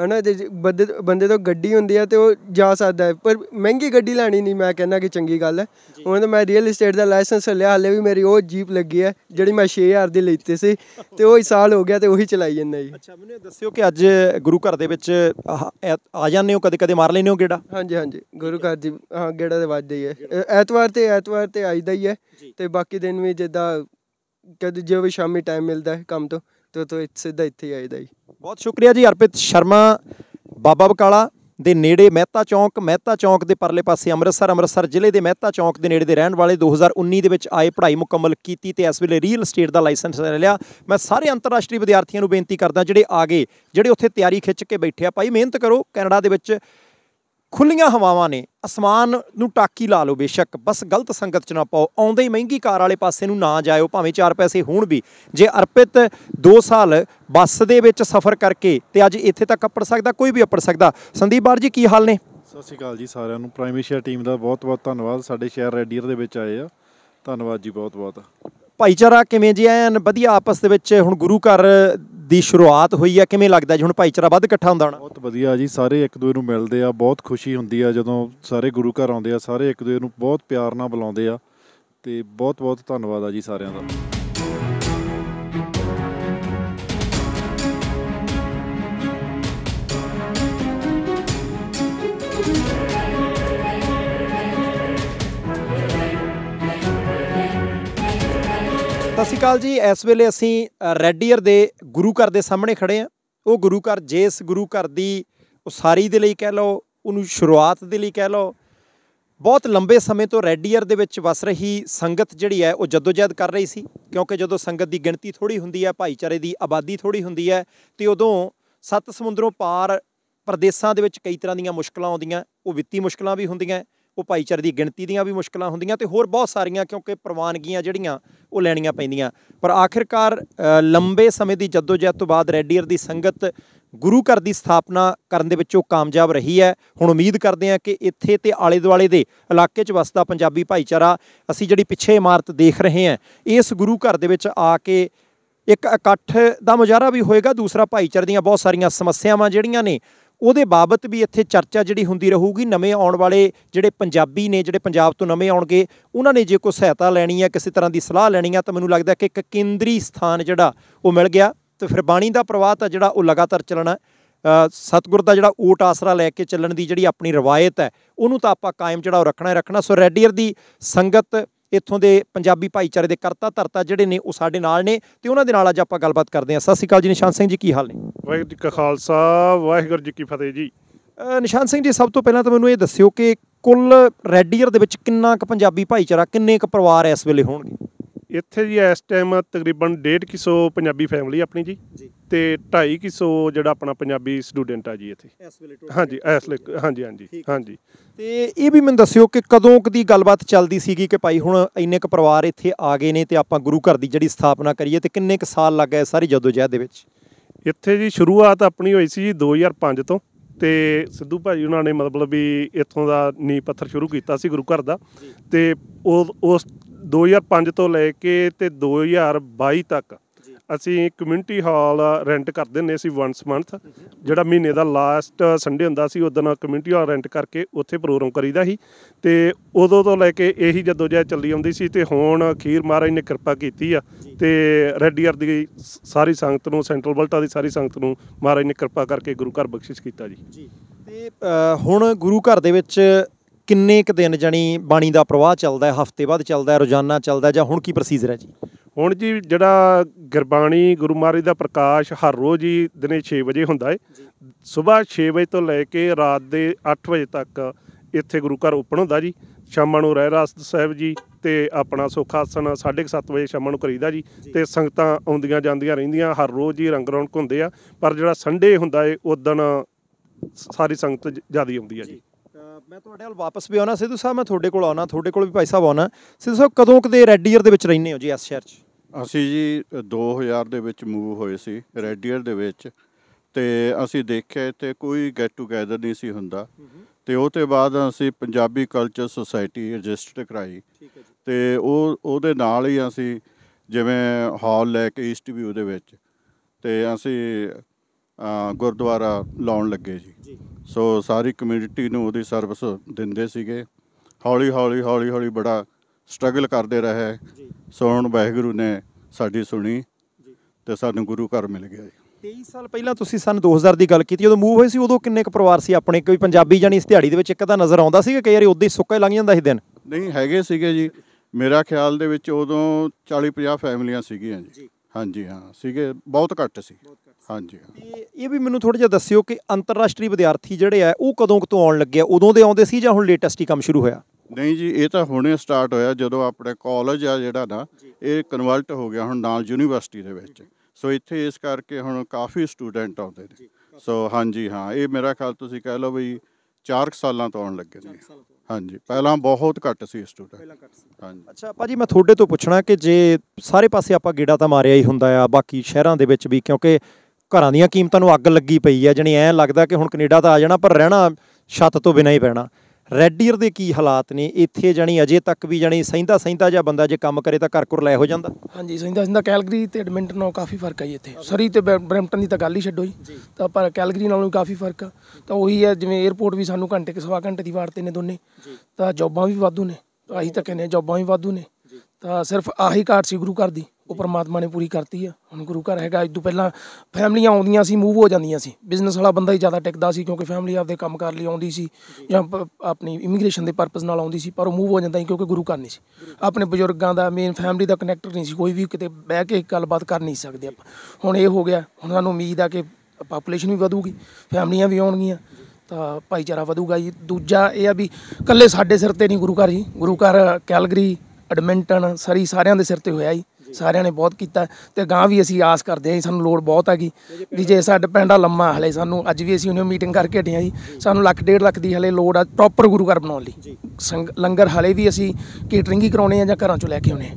ਹੈ ਨਾ ਬੰਦੇ ਬੰਦੇ ਤੋਂ ਗੱਡੀ ਹੁੰਦੀ ਆ ਤੇ ਉਹ ਜਾ ਸਕਦਾ ਪਰ ਮਹਿੰਗੀ ਗੱਡੀ ਲੈਣੀ ਨਹੀਂ ਮੈਂ ਕਹਿੰਦਾ ਕਿ ਚੰਗੀ ਗੱਲ ਹੈ ਹੁਣ ਤਾਂ ਮੈਂ ਰੀਅਲ ਏਸਟੇਟ ਦਾ ਲਾਇਸੈਂਸ ਲਿਆ ਹਲੇ ਵੀ ਮੇਰੀ ਉਹ ਜੀਪ ਲੱਗੀ ਹੈ ਜਿਹੜੀ ਮੈਂ 6000 ਦੀ ਲਈਤੀ ਸੀ ਤੇ ਉਹ ਹੀ ਸਾਲ ਹੋ ਗਿਆ ਤੇ ਉਹੀ ਚਲਾਈ ਜਾਂਦਾ ਜੀ ਅੱਛਾ ਮੈਨੂੰ ਦੱਸਿਓ ਕਿ ਅੱਜ ਗੁਰੂ ਘਰ ਦੇ ਵਿੱਚ ਆ ਜਾਂਦੇ ਹੋ ਕਦੇ ਕਦੇ ਮਾਰ ਲੈਂਦੇ ਹੋ ਗੇੜਾ ਹਾਂਜੀ ਹਾਂਜੀ ਗੁਰੂ ਘਰ ਦੀ ਹਾਂ ਗੇੜਾ ਦੇ ਵੱਜਦਾ ਹੀ ਹੈ ਐਤਵਾਰ ਤੇ ਐਤਵਾਰ ਤੇ ਆਈਦਾ ਹੀ ਹੈ ਤੇ ਬਾਕੀ ਦਿਨ ਵੀ ਜਿੱਦਾਂ ਕਦੇ ਜੇ ਵੀ ਸ਼ਾਮੀ ਟਾਈਮ ਮਿਲਦਾ ਹੈ ਕੰਮ ਤੋਂ ਤੋ ਤੋ ਸਿੱਧਾ ਇੱਥੇ ਆਏ ਦਾ ਜੀ ਬਹੁਤ ਸ਼ੁਕਰੀਆ ਜੀ ਅਰਪਿਤ ਸ਼ਰਮਾ ਬਾਬਾ ਬਕਾਲਾ ਦੇ ਨੇੜੇ ਮਹਿਤਾ ਚੌਂਕ ਮਹਿਤਾ ਚੌਂਕ ਦੇ ਪਰਲੇ ਪਾਸੇ ਅੰਮ੍ਰਿਤਸਰ ਅੰਮ੍ਰਿਤਸਰ ਜ਼ਿਲ੍ਹੇ ਦੇ ਮਹਿਤਾ ਚੌਂਕ ਦੇ ਨੇੜੇ ਦੇ ਰਹਿਣ ਵਾਲੇ 2019 ਦੇ ਵਿੱਚ ਆਏ ਪੜ੍ਹਾਈ ਮੁਕੰਮਲ ਕੀਤੀ ਤੇ ਇਸ ਵੇਲੇ ਰੀਅਲ ਏਸਟੇਟ ਦਾ ਲਾਇਸੈਂਸ ਲੈ ਲਿਆ ਮੈਂ ਸਾਰੇ ਅੰਤਰਰਾਸ਼ਟਰੀ ਵਿਦਿਆਰਥੀਆਂ ਨੂੰ ਬੇਨਤੀ ਕਰਦਾ ਜਿਹੜੇ ਆ ਗਏ ਜਿਹੜੇ ਉੱਥੇ ਤਿਆਰੀ ਖਿੱਚ ਕੇ ਬੈਠੇ ਆ ਭਾਈ ਮਿਹਨਤ ਕਰੋ ਕੈਨੇਡਾ ਦੇ ਵਿੱਚ ਖੁੱਲੀਆਂ ਹਵਾਵਾਂ ਨੇ ਅਸਮਾਨ ਨੂੰ ਟਾਕੀ ਲਾ ਲਓ ਬੇਸ਼ੱਕ ਬਸ ਗਲਤ ਸੰਗਤ ਚ ਨਾ ਪਾਓ ਆਉਂਦੇ ਹੀ ਮਹਿੰਗੀ ਕਾਰ ਵਾਲੇ ਪਾਸੇ ਨੂੰ ਨਾ ਜਾਇਓ ਭਾਵੇਂ 4 ਪੈਸੇ ਹੋਣ ਵੀ ਜੇ ਅਰਪਿਤ 2 ਸਾਲ ਬੱਸ ਦੇ ਵਿੱਚ ਸਫ਼ਰ ਕਰਕੇ ਤੇ ਅੱਜ ਇੱਥੇ ਤੱਕ ਅੱਪੜ ਸਕਦਾ ਕੋਈ ਵੀ ਅੱਪੜ ਸਕਦਾ ਸੰਦੀਪ ਬਾਰ ਜੀ ਕੀ ਹਾਲ ਨੇ ਸਤਿ ਸ਼੍ਰੀ ਅਕਾਲ ਜੀ ਸਾਰਿਆਂ ਨੂੰ ਪ੍ਰਾਈਮੇਸ਼ੀਆ ਟੀਮ ਦਾ ਬਹੁਤ ਬਹੁਤ ਧੰਨਵਾਦ ਸਾਡੇ ਸ਼ਹਿਰ ਰੈਡੀਅਰ ਦੇ ਵਿੱਚ ਆਏ ਆ ਧੰਨਵਾਦ ਜੀ ਬਹੁਤ ਬਹੁਤ ਭਾਈਚਾਰਾ ਕਿਵੇਂ ਜੀ ਐਨ ਵਧੀਆ ਆਪਸ ਦੇ ਵਿੱਚ ਹੁਣ ਗੁਰੂ ਘਰ ਦੀ ਸ਼ੁਰੂਆਤ ਹੋਈ ਹੈ ਕਿਵੇਂ ਲੱਗਦਾ ਜੀ ਹੁਣ ਭਾਈਚਾਰਾ ਵੱਧ ਇਕੱਠਾ ਹੁੰਦਾ ਹੋਣਾ ਬਹੁਤ ਵਧੀਆ ਜੀ ਸਾਰੇ ਇੱਕ ਦੂਜੇ ਨੂੰ ਮਿਲਦੇ ਆ ਬਹੁਤ ਖੁਸ਼ੀ ਹੁੰਦੀ ਆ ਜਦੋਂ ਸਾਰੇ ਗੁਰੂ ਘਰ ਆਉਂਦੇ ਆ ਸਾਰੇ ਇੱਕ ਦੂਜੇ ਨੂੰ ਬਹੁਤ ਪਿਆਰ ਨਾਲ ਬੁਲਾਉਂਦੇ ਆ ਤੇ ਬਹੁਤ ਬਹੁਤ ਧੰਨਵਾਦ ਆ ਜੀ ਸਾਰਿਆਂ ਦਾ ਸਤਿ ਸ਼੍ਰੀ ਅਕਾਲ ਜੀ ਇਸ ਵੇਲੇ ਅਸੀਂ ਰੈਡੀਅਰ ਦੇ ਗੁਰੂ ਘਰ ਦੇ ਸਾਹਮਣੇ ਖੜੇ ਆ ਉਹ ਗੁਰੂ ਘਰ ਇਸ ਗੁਰੂ ਘਰ ਦੀ ਉਸਾਰੀ ਦੇ ਲਈ ਕਹਿ ਲਓ ਉਹਨੂੰ ਸ਼ੁਰੂਆਤ ਦੇ ਲਈ ਕਹਿ ਲਓ ਬਹੁਤ ਲੰਬੇ ਸਮੇਂ ਤੋਂ ਰੈਡੀਅਰ ਦੇ ਵਿੱਚ ਵਸ ਰਹੀ ਸੰਗਤ ਜਿਹੜੀ ਹੈ ਉਹ ਜਦੋਜਹਿਦ ਕਰ ਰਹੀ ਸੀ ਕਿਉਂਕਿ ਜਦੋਂ ਸੰਗਤ ਦੀ ਗਿਣਤੀ ਥੋੜੀ ਹੁੰਦੀ ਹੈ ਭਾਈਚਾਰੇ ਦੀ ਆਬਾਦੀ ਥੋੜੀ ਹੁੰਦੀ ਹੈ ਤੇ ਉਦੋਂ ਸੱਤ ਸਮੁੰਦਰੋਂ ਪਾਰ ਪ੍ਰਦੇਸ਼ਾਂ ਦੇ ਵਿੱਚ ਕਈ ਤਰ੍ਹਾਂ ਦੀਆਂ ਮੁਸ਼ਕਲਾਂ ਆਉਂਦੀਆਂ ਉਹ ਵਿੱਤੀ ਮੁਸ਼ਕਲਾਂ ਵੀ ਹੁੰਦੀਆਂ ਉਹ ਭਾਈਚਾਰੇ ਦੀ ਗਿਣਤੀ ਦੀਆਂ ਵੀ ਮੁਸ਼ਕਲਾਂ ਹੁੰਦੀਆਂ ਤੇ ਹੋਰ ਬਹੁਤ ਸਾਰੀਆਂ ਕਿਉਂਕਿ ਪ੍ਰਵਾਨਗੀਆਂ ਜਿਹੜੀਆਂ ਉਹ ਲੈਣੀਆਂ ਪੈਂਦੀਆਂ ਪਰ ਆਖਿਰਕਾਰ ਲੰਬੇ ਸਮੇਂ ਦੀ ਜਦੋਜਹਿਦ ਤੋਂ ਬਾਅਦ ਰੈਡੀਅਰ ਦੀ ਸੰਗਤ ਗੁਰੂ ਘਰ ਦੀ ਸਥਾਪਨਾ ਕਰਨ ਦੇ ਵਿੱਚ ਉਹ ਕਾਮਯਾਬ ਰਹੀ ਹੈ ਹੁਣ ਉਮੀਦ ਕਰਦੇ ਹਾਂ ਕਿ ਇੱਥੇ ਤੇ ਆਲੇ ਦੁਆਲੇ ਦੇ ਇਲਾਕੇ 'ਚ ਵਸਦਾ ਪੰਜਾਬੀ ਭਾਈਚਾਰਾ ਅਸੀਂ ਜਿਹੜੀ ਪਿੱਛੇ ਇਮਾਰਤ ਦੇਖ ਰਹੇ ਹਾਂ ਇਸ ਗੁਰੂ ਘਰ ਦੇ ਵਿੱਚ ਆ ਕੇ ਇੱਕ ਇਕੱਠ ਦਾ ਮੁਜ਼ਾਹਰਾ ਵੀ ਹੋਏਗਾ ਦੂਸਰਾ ਭਾਈਚਾਰ ਦੀਆਂ ਬਹੁਤ ਸਾਰੀਆਂ ਸਮੱਸਿਆਵਾਂ ਜਿਹੜੀਆਂ ਨੇ ਉਹਦੇ ਬਾਬਤ ਵੀ ਇੱਥੇ ਚਰਚਾ ਜਿਹੜੀ ਹੁੰਦੀ ਰਹੂਗੀ ਨਵੇਂ ਆਉਣ ਵਾਲੇ ਜਿਹੜੇ ਪੰਜਾਬੀ ਨੇ ਜਿਹੜੇ ਪੰਜਾਬ ਤੋਂ ਨਵੇਂ ਆਉਣਗੇ ਉਹਨਾਂ ਨੇ ਜੇ ਕੋਈ ਸਹਾਇਤਾ ਲੈਣੀ ਹੈ ਕਿਸੇ ਤਰ੍ਹਾਂ ਦੀ ਸਲਾਹ ਲੈਣੀ ਹੈ ਤਾਂ ਮੈਨੂੰ ਲੱਗਦਾ ਕਿ ਇੱਕ ਕੇਂਦਰੀ ਸਥਾਨ ਜਿਹੜਾ ਉਹ ਮਿਲ ਗਿਆ ਤੇ ਫਿਰ ਬਾਣੀ ਦਾ ਪ੍ਰਵਾਹ ਤਾਂ ਜਿਹੜਾ ਉਹ ਲਗਾਤਾਰ ਚੱਲਣਾ ਸਤਗੁਰ ਦਾ ਜਿਹੜਾ ਓਟ ਆਸਰਾ ਲੈ ਕੇ ਚੱਲਣ ਦੀ ਜਿਹੜੀ ਆਪਣੀ ਰਵਾਇਤ ਹੈ ਉਹਨੂੰ ਤਾਂ ਆਪਾਂ ਕਾਇਮ ਜਿਹੜਾ ਉਹ ਰੱਖਣਾ ਰੱਖਣਾ ਸੋ ਰੈਡੀਅਰ ਦੀ ਸੰਗਤ ਇੱਥੋਂ ਦੇ ਪੰਜਾਬੀ ਭਾਈਚਾਰੇ ਦੇ ਕਰਤਾ ਧਰਤਾ ਜਿਹੜੇ ਨੇ ਉਹ ਸਾਡੇ ਨਾਲ ਨੇ ਤੇ ਉਹਨਾਂ ਦੇ ਨਾਲ ਅੱਜ ਆਪਾਂ ਗੱਲਬਾਤ ਕਰਦੇ ਹਾਂ ਸਤਿ ਸ਼੍ਰੀ ਅਕਾਲ ਜੀ ਨਿਸ਼ਾਨ ਸਿੰਘ ਜੀ ਕੀ ਹਾਲ ਨੇ ਵਾਹਿਗੁਰੂ ਜੀ ਕਾ ਖਾਲਸਾ ਵਾਹਿਗੁਰੂ ਜੀ ਕੀ ਫਤਿਹ ਜੀ ਨਿਸ਼ਾਨ ਸਿੰਘ ਜੀ ਸਭ ਤੋਂ ਪਹਿਲਾਂ ਤਾਂ ਮੈਨੂੰ ਇਹ ਦੱਸਿਓ ਕਿ ਕੁੱਲ ਰੈਡੀਅਰ ਦੇ ਵਿੱਚ ਕਿੰਨਾ ਕੁ ਪੰਜਾਬੀ ਭਾਈਚਾਰਾ ਕਿੰਨੇ ਕੁ ਪਰਿਵਾਰ ਇਸ ਵੇਲੇ ਹੋਣਗੇ ਇੱਥੇ ਜੀ ਇਸ ਟਾਈਮ ਤਕਰੀਬਨ 150 ਪੰਜਾਬੀ ਫੈਮਿਲੀ ਆਪਣੀ ਜੀ ਜੀ ਤੇ 250 ਜਿਹੜਾ ਆਪਣਾ ਪੰਜਾਬੀ ਸਟੂਡੈਂਟ ਆ ਜੀ ਇੱਥੇ ਹਾਂਜੀ ਇਸ ਲਈ ਹਾਂਜੀ ਹਾਂਜੀ ਹਾਂਜੀ ਤੇ ਇਹ ਵੀ ਮੈਨੂੰ ਦੱਸਿਓ ਕਿ ਕਦੋਂ ਕਦੀ ਗੱਲਬਾਤ ਚੱਲਦੀ ਸੀਗੀ ਕਿ ਭਾਈ ਹੁਣ ਇੰਨੇ ਕੁ ਪਰਿਵਾਰ ਇੱਥੇ ਆ ਗਏ ਨੇ ਤੇ ਆਪਾਂ ਗੁਰੂ ਘਰ ਦੀ ਜਿਹੜੀ ਸਥਾਪਨਾ ਕਰੀਏ ਤੇ ਕਿੰਨੇ ਕੁ ਸਾਲ ਲੱਗ ਗਏ ਸਾਰੀ ਜਦੋਜਹਿਦ ਦੇ ਵਿੱਚ ਇੱਥੇ ਜੀ ਸ਼ੁਰੂਆਤ ਆਪਣੀ ਹੋਈ ਸੀ ਜੀ 2005 ਤੋਂ ਤੇ ਸਿੱਧੂ ਭਾਜੀ ਉਹਨਾਂ ਨੇ ਮਤਲਬ ਵੀ ਇੱਥੋਂ ਦਾ ਨੀ ਪੱਥਰ ਸ਼ੁਰੂ ਕੀਤਾ ਸੀ ਗੁਰੂ ਘਰ ਦਾ ਤੇ ਉਹ ਉਸ 2005 ਤੋਂ ਲੈ ਕੇ ਤੇ 2022 ਤੱਕ ਅਸੀਂ ਕਮਿਊਨਿਟੀ ਹਾਲ ਰੈਂਟ ਕਰ ਦਿੰਨੇ ਸੀ ਵਾਂਸ ਮੰਥ ਜਿਹੜਾ ਮਹੀਨੇ ਦਾ ਲਾਸਟ ਸੰਡੇ ਹੁੰਦਾ ਸੀ ਉਦੋਂ ਕਮਿਊਨਿਟੀ ਹਾਲ ਰੈਂਟ ਕਰਕੇ ਉੱਥੇ ਪ੍ਰੋਗਰਾਮ ਕਰੀਦਾ ਸੀ ਤੇ ਉਦੋਂ ਤੋਂ ਲੈ ਕੇ ਇਹੀ ਜਦੋਂ ਜੈ ਚੱਲੀ ਆਉਂਦੀ ਸੀ ਤੇ ਹੁਣ ਖੀਰ ਮਹਾਰਾਜ ਨੇ ਕਿਰਪਾ ਕੀਤੀ ਆ ਤੇ ਰੈਡੀਅਰ ਦੀ ਸਾਰੀ ਸੰਗਤ ਨੂੰ ਸੈਂਟਰਲ ਬਲਟਾ ਦੀ ਸਾਰੀ ਸੰਗਤ ਨੂੰ ਮਹਾਰਾਜ ਨੇ ਕਿਰਪਾ ਕਰਕੇ ਗੁਰੂ ਘਰ ਬਖਸ਼ਿਸ਼ ਕੀਤਾ ਜੀ ਤੇ ਹੁਣ ਗੁਰੂ ਘਰ ਦੇ ਵਿੱਚ ਕਿੰਨੇ ਕ ਦਿਨ ਜਾਨੀ ਬਾਣੀ ਦਾ ਪ੍ਰਵਾਹ ਚੱਲਦਾ ਹੈ ਹਫਤੇ ਬਾਅਦ ਚੱਲਦਾ ਹੈ ਰੋਜ਼ਾਨਾ ਚੱਲਦਾ ਜਾਂ ਹੁਣ ਕੀ ਪ੍ਰੋਸੀਜਰ ਹੈ ਜੀ ਹੁਣ ਜੀ ਜਿਹੜਾ ਗੁਰਬਾਣੀ ਗੁਰੂ ਮਹਾਰਾਜ ਦਾ ਪ੍ਰਕਾਸ਼ ਹਰ ਰੋਜ਼ ਹੀ ਦਿਨੇ 6 ਵਜੇ ਹੁੰਦਾ ਹੈ ਸਵੇਰ 6 ਵਜੇ ਤੋਂ ਲੈ ਕੇ ਰਾਤ ਦੇ 8 ਵਜੇ ਤੱਕ ਇੱਥੇ ਗੁਰੂ ਘਰ ਓਪਨ ਹੁੰਦਾ ਜੀ ਸ਼ਾਮਾਂ ਨੂੰ ਰਹਿ ਸਾਹਿਬ ਜੀ ਤੇ ਆਪਣਾ ਸੁਖਾਸਨ 7:30 ਵਜੇ ਸ਼ਾਮਾਂ ਨੂੰ ਕਰੀਦਾ ਜੀ ਤੇ ਸੰਗਤਾਂ ਆਉਂਦੀਆਂ ਜਾਂਦੀਆਂ ਰਹਿੰਦੀਆਂ ਹਰ ਰੋਜ਼ ਹੀ ਰੰਗ ਰੌਣਕ ਹੁੰਦੇ ਆ ਪਰ ਜਿਹੜਾ ਸੰਡੇ ਹੁੰਦਾ ਏ ਦਿਨ ਸਾਰੀ ਸੰਗਤ ਜਿਆਦਾ ਆਉਂਦੀ ਆ ਜੀ ਮੈਂ ਤੁਹਾਡੇ ਨਾਲ ਵਾਪਸ ਵੀ ਆਉਣਾ ਸਿੱਧੂ ਸਾਹਿਬ ਮੈਂ ਤੁਹਾਡੇ ਕੋਲ ਆਉਣਾ ਤੁਹਾਡੇ ਕੋਲ ਵੀ ਭਾਈ ਸਾਹਿਬ ਆਉਣਾ ਸਿੱਧੂ ਸਾਹਿਬ ਕਦੋਂ ਕਦੇ ਰੈਡੀਅਰ ਦੇ ਵਿੱਚ ਰਹਿੰਦੇ ਹੋ ਜੀ ਇਸ ਸ਼ਹਿਰ 'ਚ ਅਸੀਂ ਜੀ 2000 ਦੇ ਵਿੱਚ ਮੂਵ ਹੋਏ ਸੀ ਰੈਡੀਅਰ ਦੇ ਵਿੱਚ ਤੇ ਅਸੀਂ ਦੇਖਿਆ ਤੇ ਕੋਈ ਗੈਟ ਟੂਗੇਦਰ ਨਹੀਂ ਸੀ ਹੁੰਦਾ ਤੇ ਉਹ ਤੋਂ ਬਾਅਦ ਅਸੀਂ ਪੰਜਾਬੀ ਕਲਚਰ ਸੁਸਾਇਟੀ ਰਜਿਸਟਰ ਕਰਾਈ ਤੇ ਉਹ ਉਹਦੇ ਨਾਲ ਹੀ ਅਸੀਂ ਜਿਵੇਂ ਹਾਲ ਲੈ ਕੇ ਈਸਟ ਵਿਊ ਦੇ ਵਿੱਚ ਤੇ ਅਸੀਂ ਗੁਰਦੁਆਰਾ ਲਾਉਣ ਲੱਗੇ ਜੀ ਸੋ ਸਾਰੀ ਕਮਿਊਨਿਟੀ ਨੂੰ ਉਹਦੀ ਸਰਵਿਸ ਦਿੰਦੇ ਸੀਗੇ ਹੌਲੀ ਹੌਲੀ ਹੌਲੀ ਹੌਲੀ ਬੜਾ ਸਟਰਗਲ ਕਰਦੇ ਰਹੇ ਸੋਣ ਵਾਹਿਗੁਰੂ ਨੇ ਸਾਡੀ ਸੁਣੀ ਤੇ ਸਾਨੂੰ ਗੁਰੂ ਘਰ ਮਿਲ ਗਿਆ ਜੀ 23 ਸਾਲ ਪਹਿਲਾਂ ਤੁਸੀਂ ਸਨ 2000 ਦੀ ਗੱਲ ਕੀਤੀ ਜਦੋਂ ਮੂਵ ਹੋਏ ਸੀ ਉਦੋਂ ਕਿੰਨੇ ਕੁ ਪਰਿਵਾਰ ਸੀ ਆਪਣੇ ਕੋਈ ਪੰਜਾਬੀ ਜਾਨੀ ਇਸ ਦਿਹਾੜੀ ਦੇ ਵਿੱਚ ਇੱਕ ਤਾਂ ਨਜ਼ਰ ਆਉਂਦਾ ਸੀ ਕਿ ਕਈ ਵਾਰੀ ਉਦੋਂ ਹੀ ਸੁੱਕਾ ਹੀ ਲੰਘ ਜਾਂਦਾ ਸੀ ਦਿਨ ਨਹੀਂ ਹੈਗੇ ਸੀਗੇ ਜੀ ਮੇਰਾ ਖਿਆਲ ਦੇ ਵਿੱਚ ਉਦੋਂ 40 50 ਫੈਮਲੀਆਂ ਸੀਗੀਆਂ ਜੀ ਹਾਂਜੀ ਹਾਂ ਸੀਗੇ ਬਹੁਤ ਘੱਟ ਸੀ ਹਾਂਜੀ ਇਹ ਵੀ ਮੈਨੂੰ ਥੋੜਾ ਜਿਹਾ ਦੱਸਿਓ ਕਿ ਅੰਤਰਰਾਸ਼ਟਰੀ ਵਿਦਿਆਰਥੀ ਜਿਹੜੇ ਆ ਉਹ ਕਦੋਂ ਤੋਂ ਆਉਣ ਲੱਗੇ ਆ ਉਦੋਂ ਦੇ ਆਉਂਦੇ ਸੀ ਜਾਂ ਹੁਣ ਲੇਟੈਸਟ ਹੀ ਕੰਮ ਸ਼ੁਰੂ ਹੋਇਆ ਨਹੀਂ ਜੀ ਇਹ ਤਾਂ ਹੁਣੇ ਸਟਾਰਟ ਹੋਇਆ ਜਦੋਂ ਆਪਣੇ ਕਾਲਜ ਆ ਜਿਹੜਾ ਨਾ ਇਹ ਕਨਵਰਟ ਹੋ ਗਿਆ ਹੁਣ ਨਾਲ ਯੂਨੀਵਰਸਿਟੀ ਦੇ ਵਿੱਚ ਸੋ ਇੱਥੇ ਇਸ ਕਰਕੇ ਹੁਣ ਕਾਫੀ ਸਟੂਡੈਂਟ ਆਉਂਦੇ ਨੇ ਸੋ ਹਾਂਜੀ ਹਾਂ ਇਹ ਮੇਰਾ ਖਿਆਲ ਤੁਸੀਂ ਕਹਿ ਲਓ ਵੀ 4 ਸਾਲਾਂ ਤੋਂ ਆਉਣ ਲੱਗੇ ਨੇ ਹਾਂਜੀ ਪਹਿਲਾਂ ਬਹੁਤ ਘੱਟ ਸੀ ਸਟੂਡੈਂਟ ਪਹਿਲਾਂ ਘੱਟ ਸੀ ਹਾਂਜੀ ਅੱਛਾ ਭਾਜੀ ਮੈਂ ਤੁਹਾਡੇ ਤੋਂ ਪੁੱਛਣਾ ਕਿ ਜੇ ਸਾਰੇ ਪਾਸੇ ਆਪਾਂ ਗੇੜਾ ਤਾਂ ਮਾਰਿਆ ਹੀ ਹੁੰਦਾ ਆ ਬਾਕੀ ਸ਼ਹਿਰਾਂ ਦੇ ਵਿੱਚ ਵੀ ਕਿਉਂਕਿ ਘਰਾਂ ਦੀਆਂ ਕੀਮਤਾਂ ਨੂੰ ਅੱਗ ਲੱਗੀ ਪਈ ਆ ਜਣੀ ਐ ਲੱਗਦਾ ਕਿ ਹੁਣ ਕੈਨੇਡਾ ਤਾਂ ਆ ਜਾਣਾ ਪਰ ਰਹਿਣਾ ਛੱਤ ਤੋਂ ਬਿਨਾਂ ਹੀ ਪੈਣਾ ਰੈਡੀਅਰ ਦੇ ਕੀ ਹਾਲਾਤ ਨੇ ਇੱਥੇ ਜਾਨੀ ਅਜੇ ਤੱਕ ਵੀ ਜਾਨੀ ਸਹਿੰਦਾ ਸਹਿੰਦਾ ਜਾਂ ਬੰਦਾ ਜੇ ਕੰਮ ਕਰੇ ਤਾਂ ਘਰ ਘਰ ਲੈ ਹੋ ਜਾਂਦਾ ਹਾਂਜੀ ਸਹਿੰਦਾ ਸਹਿੰਦਾ ਕੈਲਗਰੀ ਤੇ ਐਡਮਿੰਟਨ ਨਾਲੋਂ ਕਾਫੀ ਫਰਕ ਹੈ ਇੱਥੇ ਸਰੀ ਤੇ ਬ੍ਰੈਂਪਟਨ ਦੀ ਤਾਂ ਗੱਲ ਹੀ ਛੱਡੋ ਜੀ ਤਾਂ ਪਰ ਕੈਲਗਰੀ ਨਾਲੋਂ ਕਾਫੀ ਫਰਕ ਆ ਤਾਂ ਉਹੀ ਹੈ ਜਿਵੇਂ 에어ਪੋਰਟ ਵੀ ਸਾਨੂੰ ਘੰਟੇ ਕਿ ਸਵਾ ਘੰਟੇ ਦੀ ਵਾਰ ਤੇ ਨੇ ਦੋਨੇ ਤਾਂ ਜੌਬਾਂ ਵੀ ਵਾਧੂ ਨੇ ਆਹੀ ਤਾਂ ਕਹਿੰਦੇ ਜੌਬਾਂ ਵੀ ਵਾਧੂ ਨੇ ਤਾਂ ਸਿਰਫ ਆਹੀ ਘਾਟ ਸੀ ਗੁਰੂ ਘਰ ਦੀ ਉਹ ਪਰਮਾਤਮਾ ਨੇ ਪੂਰੀ ਕਰਤੀ ਆ ਹੁਣ ਗੁਰੂ ਘਰ ਹੈਗਾ ਇਦੋਂ ਪਹਿਲਾਂ ਫੈਮਲੀਆਂ ਆਉਂਦੀਆਂ ਸੀ ਮੂਵ ਹੋ ਜਾਂਦੀਆਂ ਸੀ ਬਿਜ਼ਨਸ ਵਾਲਾ ਬੰਦਾ ਹੀ ਜ਼ਿਆਦਾ ਟਿਕਦਾ ਸੀ ਕਿਉਂਕਿ ਫੈਮਲੀ ਆਪਦੇ ਕੰਮ ਕਰ ਲਈ ਆਉਂਦੀ ਸੀ ਜਾਂ ਆਪਣੀ ਇਮੀਗ੍ਰੇਸ਼ਨ ਦੇ ਪਰਪਸ ਨਾਲ ਆਉਂਦੀ ਸੀ ਪਰ ਉਹ ਮੂਵ ਹੋ ਜਾਂਦਾ ਸੀ ਕਿਉਂਕਿ ਗੁਰੂ ਘਰ ਨਹੀਂ ਸੀ ਆਪਣੇ ਬਜ਼ੁਰਗਾਂ ਦਾ ਮੇਨ ਫੈਮਲੀ ਦਾ ਕਨੈਕਟਰ ਨਹੀਂ ਸੀ ਕੋਈ ਵੀ ਕਿਤੇ ਬਹਿ ਕੇ ਗੱਲਬਾਤ ਕਰ ਨਹੀਂ ਸਕਦੇ ਆਪਾਂ ਹੁਣ ਇਹ ਹੋ ਗਿਆ ਹੁਣ ਸਾਨੂੰ ਉਮੀਦ ਆ ਕਿ ਪਾਪੂਲੇਸ਼ਨ ਵੀ ਵਧੂਗੀ ਫੈਮਲੀਆਂ ਵੀ ਆਉਣਗੀਆਂ ਤਾਂ ਭਾਈਚਾਰਾ ਵਧੂਗਾ ਜੀ ਦੂਜਾ ਇਹ ਆ ਵੀ ਇਕੱਲੇ ਸਾਡੇ ਸਿਰ ਤੇ ਨਹੀਂ ਗੁਰੂ ਘਰ ਜੀ ਗੁਰੂ ਘਰ ਕੈਲਗਰੀ ਐਡਮਿੰਟਨ ਸਰੀ ਸਾਰਿਆਂ ਦੇ ਸਿਰ ਤੇ ਹੋਇਆ ਜੀ ਸਾਰਿਆਂ ਨੇ ਬਹੁਤ ਕੀਤਾ ਤੇ ਗਾਂ ਵੀ ਅਸੀਂ ਆਸ ਕਰਦੇ ਆਂ ਸਾਨੂੰ ਲੋੜ ਬਹੁਤ ਗਈ ਵੀ ਜੇ ਸਾਡਾ ਪਿੰਡਾ ਲੰਮਾ ਹਲੇ ਸਾਨੂੰ ਅੱਜ ਵੀ ਅਸੀਂ ਉਹਨੂੰ ਮੀਟਿੰਗ ਕਰਕੇ ਹਟੇ ਜੀ ਸਾਨੂੰ ਲੱਖ ਡੇਢ ਲੱਖ ਦੀ ਹਲੇ ਲੋੜ ਆ ਪ੍ਰੋਪਰ ਗੁਰੂ ਘਰ ਬਣਾਉਣ ਲਈ ਲੰਗਰ ਹਲੇ ਵੀ ਅਸੀਂ ਕੇਟਰਿੰਗ ਹੀ ਕਰਾਉਣੇ ਆ ਜਾਂ ਘਰਾਂ ਚੋਂ ਲੈ ਕੇ ਆਉਣੇ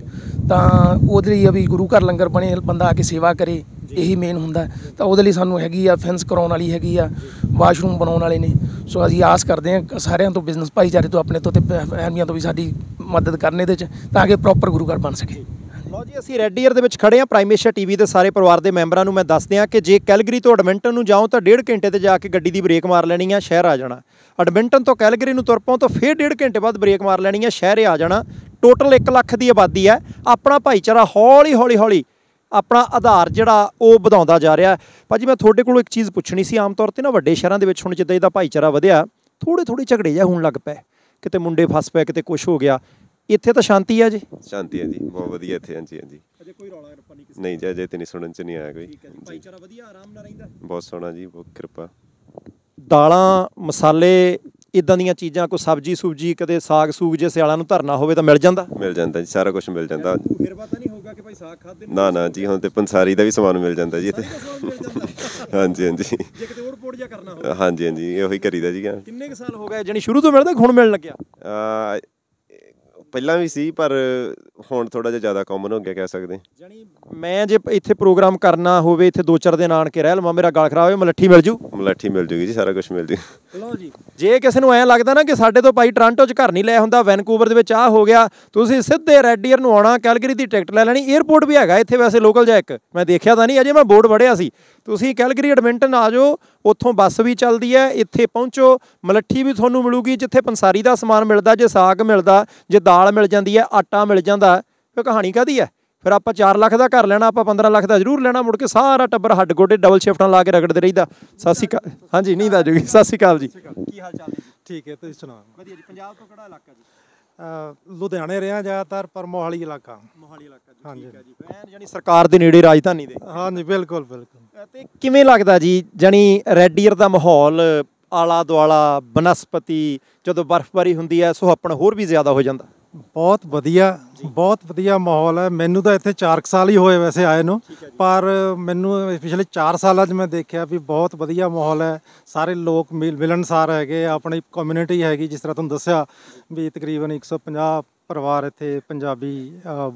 ਤਾਂ ਉਹਦੇ ਲਈ ਆ ਵੀ ਗੁਰੂ ਘਰ ਲੰਗਰ ਬਣੇ ਬੰਦਾ ਆ ਕੇ ਸੇਵਾ ਕਰੇ ਇਹੀ ਮੇਨ ਹੁੰਦਾ ਤਾਂ ਉਹਦੇ ਲਈ ਸਾਨੂੰ ਹੈਗੀ ਆ ਫੈਂਸ ਕਰਾਉਣ ਵਾਲੀ ਹੈਗੀ ਆ ਵਾਸ਼ਰੂਮ ਬਣਾਉਣ ਵਾਲੇ ਨੇ ਸੋ ਅਸੀਂ ਆਸ ਕਰਦੇ ਆ ਸਾਰਿਆਂ ਤੋਂ ਬਿਜ਼ਨਸ ਭਾਈਚਾਰੇ ਤੋਂ ਆਪਣੇ ਤੋਂ ਤੇ ਫ- ਤੋਂ ਵੀ ਸਾਡੀ ਮਦਦ ਕਰਨੇ ਦੇ ਚ ਤਾਂ ਕਿ ਪ੍ਰੋਪਰ ਗੁਰੂ ਘਰ ਬਣ ਸਕੇ ਲੋ ਜੀ ਅਸੀਂ ਰੈੱਡ ਈਅਰ ਦੇ ਵਿੱਚ ਖੜੇ ਆ ਪ੍ਰਾਈਮੇਸ਼ਾ ਟੀਵੀ ਦੇ ਸਾਰੇ ਪਰਿਵਾਰ ਦੇ ਮੈਂਬਰਾਂ ਨੂੰ ਮੈਂ ਦੱਸਦੇ ਆ ਕਿ ਜੇ ਕੈਲਗਰੀ ਤੋਂ ਐਡਮਿੰਟਨ ਨੂੰ ਜਾਓ ਤਾਂ ਡੇਢ ਘੰਟੇ ਤੇ ਜਾ ਕੇ ਗੱਡੀ ਦੀ ਬ੍ਰੇਕ ਮਾਰ ਲੈਣੀ ਆ ਸ਼ਹਿਰ ਆ ਜਾਣਾ ਐਡਮਿੰਟਨ ਤੋਂ ਕੈਲਗਰੀ ਨੂੰ ਤੁਰ ਪਾਉ ਤਾਂ ਫੇਰ ਡੇਢ ਘੰਟੇ ਬਾਅਦ ਬ੍ਰੇਕ ਮਾਰ ਲੈਣੀ ਆ ਸ਼ਹਿਰ ਆ ਜਾਣਾ ਟੋਟਲ 1 ਲੱਖ ਦੀ ਆਬਾਦੀ ਹੈ ਆਪਣਾ ਭਾਈਚਾਰਾ ਹੌਲੀ ਹੌਲੀ ਹੌਲੀ ਆਪਣਾ ਆਧਾਰ ਜਿਹੜਾ ਉਹ ਵਧਾਉਂਦਾ ਜਾ ਰਿਹਾ ਭਾਜੀ ਮੈਂ ਤੁਹਾਡੇ ਕੋਲੋਂ ਇੱਕ ਚੀਜ਼ ਪੁੱਛਣੀ ਸੀ ਆਮ ਤੌਰ ਤੇ ਨਾ ਵੱਡੇ ਸ਼ਹਿਰਾਂ ਦੇ ਵਿੱਚ ਹੁਣ ਜਿੱਦਾਂ ਇਹਦਾ ਭਾਈਚਾਰਾ ਵਧਿਆ ਥੋੜੇ ਥੋੜੇ ਝਗੜੇ ਜਿਹਾ ਹੋਣ ਲੱਗ ਪਏ ਕਿਤੇ ਮੁੰਡੇ ਫਸ ਪਏ ਕਿਤੇ ਕੁਝ ਹੋ ਗਿਆ ਇੱਥੇ ਤਾਂ ਸ਼ਾਂਤੀ ਆ ਜੀ ਸ਼ਾਂਤੀ ਹੈ ਜੀ ਬਹੁਤ ਵਧੀਆ ਇੱਥੇ ਹਾਂਜੀ ਹਾਂਜੀ ਅਜੇ ਕੋਈ ਰੌਲਾ ਰੱਪਾ ਨਹੀਂ ਕਿਸੇ ਨਹੀਂ ਜੀ ਅਜੇ ਤੇ ਨਹੀਂ ਸੁਣਨ ਚ ਨਹੀਂ ਆਇਆ ਕੋਈ ਠੀਕ ਹੈ ਜੀ ਭਾਈਚਾਰਾ ਵਧੀਆ ਆਰਾਮ ਨਾਲ ਰਹਿੰਦਾ ਬਹੁਤ ਸੋਹਣਾ ਜੀ ਬਹੁਤ ਕਿਰਪਾ ਦਾਲਾਂ ਮਸਾਲੇ ਇਦਾਂ ਦੀਆਂ ਚੀਜ਼ਾਂ ਕੋਈ ਸਬਜੀ ਸੂਬਜੀ ਕਦੇ ਸਾਗ ਸੂਗ ਜੇ ਸਿਆਲਾਂ ਨੂੰ ਧਰਨਾ ਹੋਵੇ ਤਾਂ ਮਿਲ ਜਾਂਦਾ ਮਿਲ ਜਾਂਦਾ ਜੀ ਸਾਰਾ ਕੁਝ ਮਿਲ ਜਾਂਦਾ ਫਿਰ ਪਤਾ ਨਹੀਂ ਹੋਊਗਾ ਕਿ ਭਾਈ ਸਾਗ ਖਾਦੇ ਨਾ ਨਾ ਜੀ ਹੁਣ ਤੇ ਪੰਸਾਰੀ ਦਾ ਵੀ ਸਮਾਨ ਮਿਲ ਜਾਂਦਾ ਜੀ ਇੱਥੇ ਹਾਂਜੀ ਹਾਂਜੀ ਜੇ ਕਿਤੇ ਹੋਰ ਪੋੜ ਜਾ ਕਰਨਾ ਹੋਵੇ ਹਾਂਜੀ ਹਾਂਜੀ ਇਹੋ ਹੀ ਕਰੀਦਾ ਜੀ ਕਿੰਨੇ ਕ ਸਾਲ ਹੋ ਗਏ ਜਾਨੀ ਸ਼ੁਰੂ ਤੋਂ ਮਿਲਦਾ ਹੁਣ ਮਿਲਣ ਲੱਗਿਆ Pelan pues, bici para ਹੁਣ ਥੋੜਾ ਜਿਹਾ ਜ਼ਿਆਦਾ ਕਾਮਨ ਹੋ ਗਿਆ ਕਹਿ ਸਕਦੇ ਜਾਨੀ ਮੈਂ ਜੇ ਇੱਥੇ ਪ੍ਰੋਗਰਾਮ ਕਰਨਾ ਹੋਵੇ ਇੱਥੇ ਦੋ ਚਾਰ ਦਿਨ ਆਣ ਕੇ ਰਹਿ ਲਵਾਂ ਮੇਰਾ ਗਲ ਖਰਾਬ ਹੋਵੇ ਮਲੱਠੀ ਮਿਲ ਜੂ ਮਲੱਠੀ ਮਿਲ ਜੂਗੀ ਜੀ ਸਾਰਾ ਕੁਝ ਮਿਲ ਜੂ ਲਓ ਜੀ ਜੇ ਕਿਸੇ ਨੂੰ ਐਂ ਲੱਗਦਾ ਨਾ ਕਿ ਸਾਡੇ ਤੋਂ ਭਾਈ ਟ੍ਰਾਂਟੋ 'ਚ ਘਰ ਨਹੀਂ ਲੈ ਹੁੰਦਾ ਵੈਨਕੂਵਰ ਦੇ ਵਿੱਚ ਆ ਹੋ ਗਿਆ ਤੁਸੀਂ ਸਿੱਧੇ ਰੈੱਡ ਈਅਰ ਨੂੰ ਆਉਣਾ ਕੈਲਗਰੀ ਦੀ ਟਿਕਟ ਲੈ ਲੈਣੀ 에ਅਰਪੋਰਟ ਵੀ ਹੈਗਾ ਇੱਥੇ ਵੈਸੇ ਲੋਕਲ ਜਾ ਇੱਕ ਮੈਂ ਦੇਖਿਆ ਤਾਂ ਨਹੀਂ ਅਜੇ ਮੈਂ ਬੋਰਡ ਵੜਿਆ ਸੀ ਤੁਸੀਂ ਕੈਲਗਰੀ ਐਡਮਿੰਟਨ ਆ ਜਾਓ ਉੱਥੋਂ ਬੱਸ ਵੀ ਚੱਲਦੀ ਹੈ ਇੱਥੇ ਪਹੁੰਚੋ ਮਲੱਠੀ ਵੀ ਤੁਹਾਨੂੰ ਮਿਲੂਗੀ ਜਿੱਥੇ ਪੰਸਾਰੀ ਦਾ ਸਮਾਨ ਮਿਲਦਾ ਜੇ ਸਾਗ ਮਿਲਦਾ ਜੇ ਦਾਲ ਮਿਲ ਜਾਂਦੀ ਹੈ ਆਟਾ ਮਿਲ ਜਾਂਦਾ ਫਿਰ ਕਹਾਣੀ ਕਾਦੀ ਹੈ ਫਿਰ ਆਪਾਂ 4 ਲੱਖ ਦਾ ਘਰ ਲੈਣਾ ਆਪਾਂ 15 ਲੱਖ ਦਾ ਜ਼ਰੂਰ ਲੈਣਾ ਮੁੜ ਕੇ ਸਾਰਾ ਟੱਬਰ ਹੱਡ ਗੋਡੇ ਡਬਲ ਸ਼ਿਫਟਾਂ ਲਾ ਕੇ ਰਗੜਦੇ ਰਹੀਦਾ ਸਤਿ ਸ਼੍ਰੀ ਅਕਾਲ ਹਾਂਜੀ ਨਹੀਂ ਦਾ ਜੂਗੀ ਸਤਿ ਸ਼੍ਰੀ ਅਕਾਲ ਜੀ ਕੀ ਹਾਲ ਚਾਲ ਜੀ ਠੀਕ ਹੈ ਤੁਸੀਂ ਸੁਣਾਓ ਵਧੀਆ ਜੀ ਪੰਜਾਬ ਤੋਂ ਕਿਹੜਾ ਇਲਾਕਾ ਜੀ ਲੁਧਿਆਣੇ ਰਿਹਾ ਜ਼ਿਆਦਾਤਰ ਪਰ ਮੋਹਾਲੀ ਇਲਾਕਾ ਮੋਹਾਲੀ ਇਲਾਕਾ ਜੀ ਠੀਕ ਹੈ ਜੀ ਐਨ ਯਾਨੀ ਸਰਕਾਰ ਦੇ ਨੇੜੇ ਰਾਜਧਾਨੀ ਦੇ ਹਾਂਜੀ ਬਿਲਕੁਲ ਬਿਲਕੁਲ ਤੇ ਕਿਵੇਂ ਲੱਗਦਾ ਜੀ ਯਾਨੀ ਰੈਡੀਅਰ ਦਾ ਮਾਹੌਲ ਆਲਾ ਦੁਆਲਾ ਬਨਸਪਤੀ ਜਦੋਂ ਬਰਫ਼ਬਾਰੀ ਹੁੰਦੀ ਹੈ ਆਪਣਾ ਹੋਰ ਵੀ ਜ਼ਿਆਦਾ ਹੋ ਜਾਂਦਾ ਬਹੁਤ ਵਧੀਆ ਬਹੁਤ ਵਧੀਆ ਮਾਹੌਲ ਹੈ ਮੈਨੂੰ ਤਾਂ ਇੱਥੇ 4 ਸਾਲ ਹੀ ਹੋਏ ਵੈਸੇ ਆਏ ਨੂੰ ਪਰ ਮੈਨੂੰ ਪਿਛਲੇ 4 ਸਾਲਾਂ 'ਚ ਮੈਂ ਦੇਖਿਆ ਵੀ ਬਹੁਤ ਵਧੀਆ ਮਾਹੌਲ ਹੈ ਸਾਰੇ ਲੋਕ ਮਿਲਣਸਾਰ ਹੈਗੇ ਆਪਣੀ ਕਮਿਊਨਿਟੀ ਹੈਗੀ ਜਿਸ ਤਰ੍ਹਾਂ ਤੁਹਾਨੂੰ ਦੱਸਿਆ ਵੀ ਤਕਰੀਬਨ 150 ਪਰਿਵਾਰ ਇੱਥੇ ਪੰਜਾਬੀ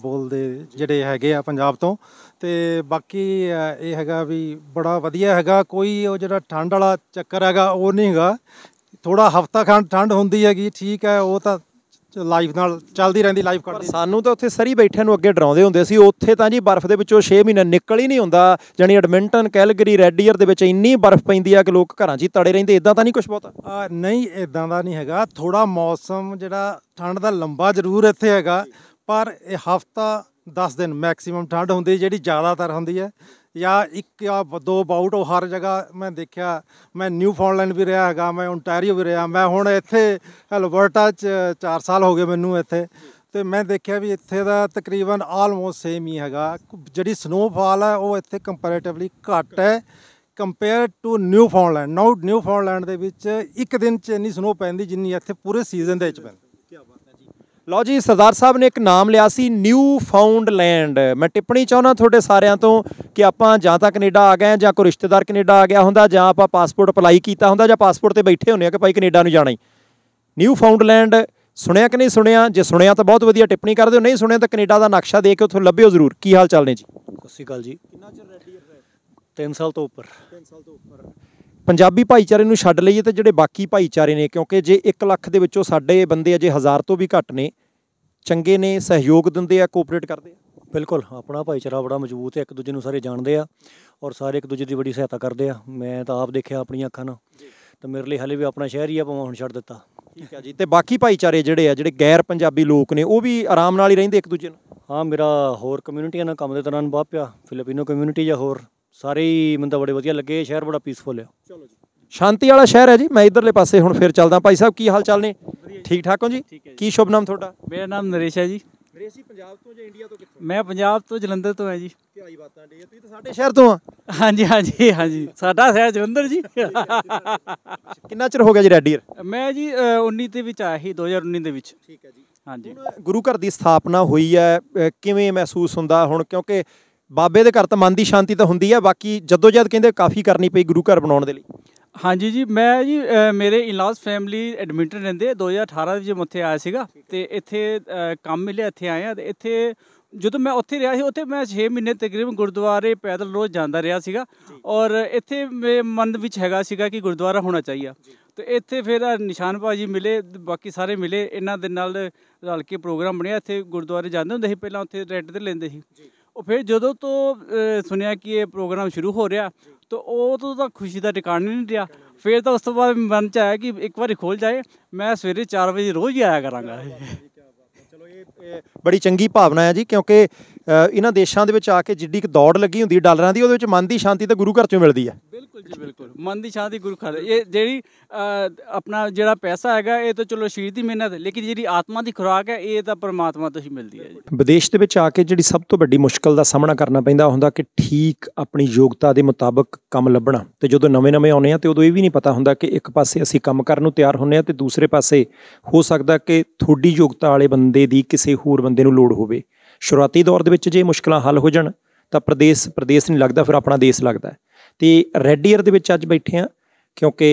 ਬੋਲਦੇ ਜਿਹੜੇ ਹੈਗੇ ਆ ਪੰਜਾਬ ਤੋਂ ਤੇ ਬਾਕੀ ਇਹ ਹੈਗਾ ਵੀ ਬੜਾ ਵਧੀਆ ਹੈਗਾ ਕੋਈ ਉਹ ਜਿਹੜਾ ਠੰਡ ਵਾਲਾ ਚੱਕਰ ਹੈਗਾ ਉਹ ਨਹੀਂ ਹੈਗਾ ਥੋੜਾ ਹਫਤਾ ਖੰਡ ਠੰਡ ਹੁੰਦੀ ਹੈਗੀ ਠੀਕ ਹੈ ਉਹ ਤਾਂ ਲਾਈਫ ਨਾਲ ਚੱਲਦੀ ਰਹਿੰਦੀ ਲਾਈਫ ਕੱਢਦੇ ਸਾਨੂੰ ਤਾਂ ਉੱਥੇ ਸਰੀ ਬੈਠਿਆਂ ਨੂੰ ਅੱਗੇ ਡਰਾਉਂਦੇ ਹੁੰਦੇ ਸੀ ਉੱਥੇ ਤਾਂ ਜੀ ਬਰਫ਼ ਦੇ ਵਿੱਚੋਂ 6 ਮਹੀਨੇ ਨਿਕਲ ਹੀ ਨਹੀਂ ਹੁੰਦਾ ਜਾਨੀ ਐਡਮਿੰਟਨ ਕੈਲਗਰੀ ਰੈਡੀਅਰ ਦੇ ਵਿੱਚ ਇੰਨੀ ਬਰਫ਼ ਪੈਂਦੀ ਆ ਕਿ ਲੋਕ ਘਰਾਂ 'ਚ ਹੀ ਤੜੇ ਰਹਿੰਦੇ ਇਦਾਂ ਤਾਂ ਨਹੀਂ ਕੁਝ ਬਹੁਤਾ ਨਹੀਂ ਇਦਾਂ ਦਾ ਨਹੀਂ ਹੈਗਾ ਥੋੜਾ ਮੌਸਮ ਜਿਹੜਾ ਠੰਡ ਦਾ ਲੰਬਾ ਜ਼ਰੂਰ ਇੱਥੇ ਹੈਗਾ ਪਰ ਇਹ ਹਫਤਾ 10 ਦਿਨ ਮੈਕਸਿਮਮ ਠੰਡ ਹੁੰਦੀ ਜਿਹੜੀ ਜ਼ਿਆਦਾਤਰ ਹੁੰਦੀ ਹੈ ਜਾਂ ਇੱਕ ਆ ਦੋ ਬਾਊਟ ਉਹ ਹਰ ਜਗ੍ਹਾ ਮੈਂ ਦੇਖਿਆ ਮੈਂ ਨਿਊ ਫਾਉਂਡਲੈਂਡ ਵੀ ਰਿਹਾ ਹੈਗਾ ਮੈਂ ਓਨਟਾਰੀਓ ਵੀ ਰਿਹਾ ਮੈਂ ਹੁਣ ਇੱਥੇ ਐਲਬਰਟਾ ਚ 4 ਸਾਲ ਹੋ ਗਏ ਮੈਨੂੰ ਇੱਥੇ ਤੇ ਮੈਂ ਦੇਖਿਆ ਵੀ ਇੱਥੇ ਦਾ ਤਕਰੀਬਨ ਆਲਮੋਸਟ ਸੇਮ ਹੀ ਹੈਗਾ ਜਿਹੜੀ ਸਨੋਫਾਲ ਹੈ ਉਹ ਇੱਥੇ ਕੰਪੈਰੀਟਿਵਲੀ ਘੱਟ ਹੈ compare to Newfoundland now Newfoundland ਦੇ ਵਿੱਚ ਇੱਕ ਦਿਨ ਚ ਇੰਨੀ ਸਨੋ ਪੈਂਦੀ ਜਿੰਨੀ ਇੱਥੇ ਪੂਰੇ ਸੀਜ਼ਨ ਦੇ ਵਿੱਚ ਪੈਂਦੀ ਲਓ ਜੀ ਸਰਦਾਰ ਸਾਹਿਬ ਨੇ ਇੱਕ ਨਾਮ ਲਿਆ ਸੀ ਨਿਊ ਫਾਊਂਡ ਲੈਂਡ ਮੈਂ ਟਿੱਪਣੀ ਚਾਹੁੰਦਾ ਤੁਹਾਡੇ ਸਾਰਿਆਂ ਤੋਂ ਕਿ ਆਪਾਂ ਜਾਂ ਤਾਂ ਕੈਨੇਡਾ ਆ ਗਏ ਜਾਂ ਕੋਈ ਰਿਸ਼ਤੇਦਾਰ ਕੈਨੇਡਾ ਆ ਗਿਆ ਹੁੰਦਾ ਜਾਂ ਆਪਾਂ ਪਾਸਪੋਰਟ ਅਪਲਾਈ ਕੀਤਾ ਹੁੰਦਾ ਜਾਂ ਪਾਸਪੋਰਟ ਤੇ ਬੈਠੇ ਹੁੰਨੇ ਆ ਕਿ ਭਾਈ ਕੈਨੇਡਾ ਨੂੰ ਜਾਣਾ ਹੀ ਨਿਊ ਫਾਊਂਡ ਲੈਂਡ ਸੁਣਿਆ ਕਿ ਨਹੀਂ ਸੁਣਿਆ ਜੇ ਸੁਣਿਆ ਤਾਂ ਬਹੁਤ ਵਧੀਆ ਟਿੱਪਣੀ ਕਰ ਦਿਓ ਨਹੀਂ ਸੁਣਿਆ ਤਾਂ ਕੈਨੇਡਾ ਦਾ ਨਕਸ਼ਾ ਦੇ ਕੇ ਉੱਥੋਂ ਲੱਭਿਓ ਜ਼ਰੂਰ ਕੀ ਹਾਲ ਚਾਲ ਨੇ ਜੀ ਸਤਿ ਸ਼੍ਰੀ ਅਕਾਲ ਜੀ ਕਿੰਨਾ ਚਿਰ ਰੈਡੀ ਹੈ 3 ਸਾਲ ਤੋਂ ਉੱਪਰ 3 ਸਾਲ ਤੋਂ ਉੱਪਰ ਪੰਜਾਬੀ ਭਾਈਚਾਰੇ ਨੂੰ ਛੱਡ ਲਈਏ ਤੇ ਜਿਹੜੇ ਬਾਕੀ ਭਾਈਚਾਰੇ ਨੇ ਕਿਉਂਕਿ ਜੇ 1 ਲੱਖ ਦੇ ਵਿੱਚੋਂ ਸਾਡੇ ਬੰਦੇ ਅਜੇ ਹਜ਼ਾਰ ਤੋਂ ਵੀ ਘੱਟ ਨੇ ਚੰਗੇ ਨੇ ਸਹਿਯੋਗ ਦਿੰਦੇ ਆ ਕੋਆਪਰੇਟ ਕਰਦੇ ਆ ਬਿਲਕੁਲ ਆਪਣਾ ਭਾਈਚਾਰਾ ਬੜਾ ਮਜ਼ਬੂਤ ਹੈ ਇੱਕ ਦੂਜੇ ਨੂੰ ਸਾਰੇ ਜਾਣਦੇ ਆ ਔਰ ਸਾਰੇ ਇੱਕ ਦੂਜੇ ਦੀ ਬੜੀ ਸਹਾਇਤਾ ਕਰਦੇ ਆ ਮੈਂ ਤਾਂ ਆਪ ਦੇਖਿਆ ਆਪਣੀਆਂ ਅੱਖਾਂ ਨਾਲ ਤਾਂ ਮੇਰੇ ਲਈ ਹਲੇ ਵੀ ਆਪਣਾ ਸ਼ਹਿਰ ਹੀ ਆ ਪਵਾਂ ਹੁਣ ਛੱਡ ਦਿੱਤਾ ਠੀਕ ਹੈ ਜੀ ਤੇ ਬਾਕੀ ਭਾਈਚਾਰੇ ਜਿਹੜੇ ਆ ਜਿਹੜੇ ਗੈਰ ਪੰਜਾਬੀ ਲੋਕ ਨੇ ਉਹ ਵੀ ਆਰਾਮ ਨਾਲ ਹੀ ਰਹਿੰਦੇ ਇੱਕ ਦੂਜੇ ਨਾਲ ਹਾਂ ਮੇਰਾ ਹੋਰ ਕਮਿਊਨਿਟੀਆਂ ਨਾਲ ਕੰਮ ਦੇ ਦੌਰਾਨ ਬਾਪਿਆ ਫਿਲੀਪੀਨੋ ਕਮਿਊਨਿਟੀ ਜਾਂ ਹੋਰ ਸਾਰੇ ਹੀ ਮੈਨੂੰ ਤਾਂ ਬੜੇ ਵਧੀਆ ਲੱਗੇ ਸ਼ਹਿਰ ਬੜਾ ਪੀਸਫੁਲ ਆ ਚਲੋ ਜੀ ਸ਼ਾਂਤੀ ਵਾਲਾ ਸ਼ਹਿਰ ਹੈ ਜੀ ਮੈਂ ਇਧਰਲੇ ਪਾਸੇ ਹੁਣ ਫੇਰ ਚੱਲਦਾ ਭਾਈ ਸਾਹਿਬ ਕੀ ਹਾਲ ਚਾਲ ਨੇ ਠੀਕ ਠਾਕ ਹੋ ਜੀ ਕੀ ਸ਼ੁਭ ਨਾਮ ਤੁਹਾਡਾ ਮੇਰਾ ਨਾਮ ਨਰੇਸ਼ ਹੈ ਜੀ ਨਰੇਸ਼ੀ ਪੰਜਾਬ ਤੋਂ ਜਾਂ ਇੰਡੀਆ ਤੋਂ ਕਿੱਥੋਂ ਮੈਂ ਪੰਜਾਬ ਤੋਂ ਜਲੰਧਰ ਤੋਂ ਹਾਂ ਜੀ ਕੀ ਆਈ ਬਾਤਾਂ ਡੇ ਤੁਸੀਂ ਤਾਂ ਸਾਡੇ ਸ਼ਹਿਰ ਤੋਂ ਆ ਹਾਂਜੀ ਹਾਂਜੀ ਹਾਂਜੀ ਸਾਡਾ ਸ਼ਹਿਰ ਜਲੰਧਰ ਜੀ ਕਿੰਨਾ ਚਿਰ ਹੋ ਗਿਆ ਜੀ ਰੈਡੀਅਰ ਮੈਂ ਜੀ 19 ਦੇ ਵਿੱਚ ਆਇਆ ਸੀ 2019 ਦੇ ਵਿੱਚ ਠੀਕ ਹੈ ਜੀ ਹਾਂਜੀ ਗੁਰੂ ਘਰ ਦੀ ਸਥਾਪਨਾ ਹੋਈ ਹੈ ਕਿਵੇਂ ਮਹਿਸੂਸ ਹੁੰਦਾ ਹੁਣ ਕਿਉਂਕਿ ਬਾਬੇ ਦੇ ਘਰ ਤਾਂ ਮਨ ਦੀ ਸ਼ਾਂਤੀ ਤਾਂ ਹੁੰਦੀ ਹੈ ਬਾਕੀ ਜਦੋਂ ਜਦ ਕਹਿੰਦੇ ਕਾਫੀ ਕਰਨੀ ਪਈ ਗੁਰੂ ਘਰ ਬਣਾਉਣ ਦੇ ਲਈ ਹਾਂਜੀ ਜੀ ਮੈਂ ਜੀ ਮੇਰੇ ਇਨਲਾਸ ਫੈਮਿਲੀ ਐਡਮਿਟਡ ਰਹਿੰਦੇ 2018 ਵਿੱਚ ਮੁੱਥੇ ਆਇਆ ਸੀਗਾ ਤੇ ਇੱਥੇ ਕੰਮ ਮਿਲਿਆ ਇੱਥੇ ਆਇਆ ਤੇ ਇੱਥੇ ਜਦੋਂ ਮੈਂ ਉੱਥੇ ਰਿਹਾ ਸੀ ਉੱਥੇ ਮੈਂ 6 ਮਹੀਨੇ ਤਕਰੀਬਨ ਗੁਰਦੁਆਰੇ ਪੈਦਲ ਰੋਜ਼ ਜਾਂਦਾ ਰਿਹਾ ਸੀਗਾ ਔਰ ਇੱਥੇ ਮੇ ਮਨ ਵਿੱਚ ਹੈਗਾ ਸੀਗਾ ਕਿ ਗੁਰਦੁਆਰਾ ਹੋਣਾ ਚਾਹੀਦਾ ਤੇ ਇੱਥੇ ਫਿਰ ਨਿਸ਼ਾਨ ਭਾਜੀ ਮਿਲੇ ਬਾਕੀ ਸਾਰੇ ਮਿਲੇ ਇਹਨਾਂ ਦੇ ਨਾਲ ਰਲ ਕੇ ਪ੍ਰੋਗਰਾਮ ਬਣਿਆ ਇੱਥੇ ਗੁਰਦੁਆਰੇ ਜਾਂਦੇ ਹੁੰਦੇ ਸੀ ਪਹਿਲਾਂ ਉੱਥੇ ਰੈਂਟ ਤੇ ਲੈਂਦੇ ਸੀ ਉਹ ਫਿਰ ਜਦੋਂ ਤੋਂ ਸੁਣਿਆ ਕਿ ਇਹ ਪ੍ਰੋਗਰਾਮ ਸ਼ੁਰੂ ਹੋ ਰਿਹਾ ਤਾਂ ਉਹ ਤੋਂ ਤਾਂ ਖੁਸ਼ੀ ਦਾ ਟਿਕਾਣਾ ਨਹੀਂ ਰਿਹਾ ਫਿਰ ਤਾਂ ਉਸ ਤੋਂ ਬਾਅਦ ਮਨ ਚ ਆਇਆ ਕਿ ਇੱਕ ਵਾਰੀ ਖੋਲ ਜਾਏ ਮੈਂ ਸਵੇਰੇ 4 ਵਜੇ ਰੋਜ਼ ਹੀ ਆਇਆ ਕਰਾਂਗਾ ਚਲੋ ਇਹ ਬੜੀ ਚੰਗੀ ਭਾਵਨਾ ਹੈ ਜੀ ਕਿਉਂਕਿ ਇਹਨਾਂ ਦੇਸ਼ਾਂ ਦੇ ਵਿੱਚ ਆ ਕੇ ਜਿੱਡੀ ਇੱਕ ਦੌੜ ਲੱਗੀ ਹੁੰਦੀ ਡਾਲਰਾਂ ਦੀ ਉਹਦੇ ਵਿੱਚ ਮਨ ਦੀ ਸ਼ਾਂਤੀ ਤਾਂ ਗੁਰੂ ਘਰ ਚੋਂ ਮਿਲਦੀ ਹੈ ਬਿਲਕੁਲ ਜੀ ਬਿਲਕੁਲ ਮਨ ਦੀ ਸ਼ਾਂਤੀ ਗੁਰੂ ਘਰ ਇਹ ਜਿਹੜੀ ਆਪਣਾ ਜਿਹੜਾ ਪੈਸਾ ਹੈਗਾ ਇਹ ਤਾਂ ਚਲੋ ਸ਼ਰੀਰ ਦੀ ਮਿਹਨਤ ਹੈ ਲੇਕਿਨ ਜਿਹੜੀ ਆਤਮਾ ਦੀ ਖੁਰਾਕ ਹੈ ਇਹ ਤਾਂ ਪਰਮਾਤਮਾ ਤੋਂ ਹੀ ਮਿਲਦੀ ਹੈ ਜੀ ਵਿਦੇਸ਼ ਦੇ ਵਿੱਚ ਆ ਕੇ ਜਿਹੜੀ ਸਭ ਤੋਂ ਵੱਡੀ ਮੁਸ਼ਕਲ ਦਾ ਸਾਹਮਣਾ ਕਰਨਾ ਪੈਂਦਾ ਹੁੰਦਾ ਕਿ ਠੀਕ ਆਪਣੀ ਯੋਗਤਾ ਦੇ ਮੁਤਾਬਕ ਕੰਮ ਲੱਭਣਾ ਤੇ ਜਦੋਂ ਨਵੇਂ-ਨਵੇਂ ਆਉਨੇ ਆ ਤੇ ਉਦੋਂ ਇਹ ਵੀ ਨਹੀਂ ਪਤਾ ਹੁੰਦਾ ਕਿ ਇੱਕ ਪਾਸੇ ਅਸੀਂ ਕੰਮ ਕਰਨ ਨੂੰ ਤਿਆਰ ਹੁੰਨੇ ਆ ਤੇ ਦੂਸਰੇ ਪਾਸੇ ਹੋ ਸਕਦਾ ਕਿ ਥੋੜੀ ਯੋਗਤਾ ਵਾਲੇ ਬੰਦੇ ਦੀ ਕਿਸੇ ਹੋਰ ਬੰਦੇ ਨੂੰ ਲੋੜ ਹੋਵੇ ਸ਼ੁਰੂਆਤੀ ਦੌਰ ਦੇ ਵਿੱਚ ਜੇ ਮੁਸ਼ਕਲਾਂ ਹੱਲ ਹੋ ਜਾਣ ਤਾਂ ਪ੍ਰਦੇਸ਼ ਪ੍ਰਦੇਸ਼ ਨਹੀਂ ਲੱਗਦਾ ਫਿਰ ਆਪਣਾ ਦੇਸ਼ ਲੱਗਦਾ ਤੇ ਰੈੱਡ ਈਅਰ ਦੇ ਵਿੱਚ ਅੱਜ ਬੈਠੇ ਆ ਕਿਉਂਕਿ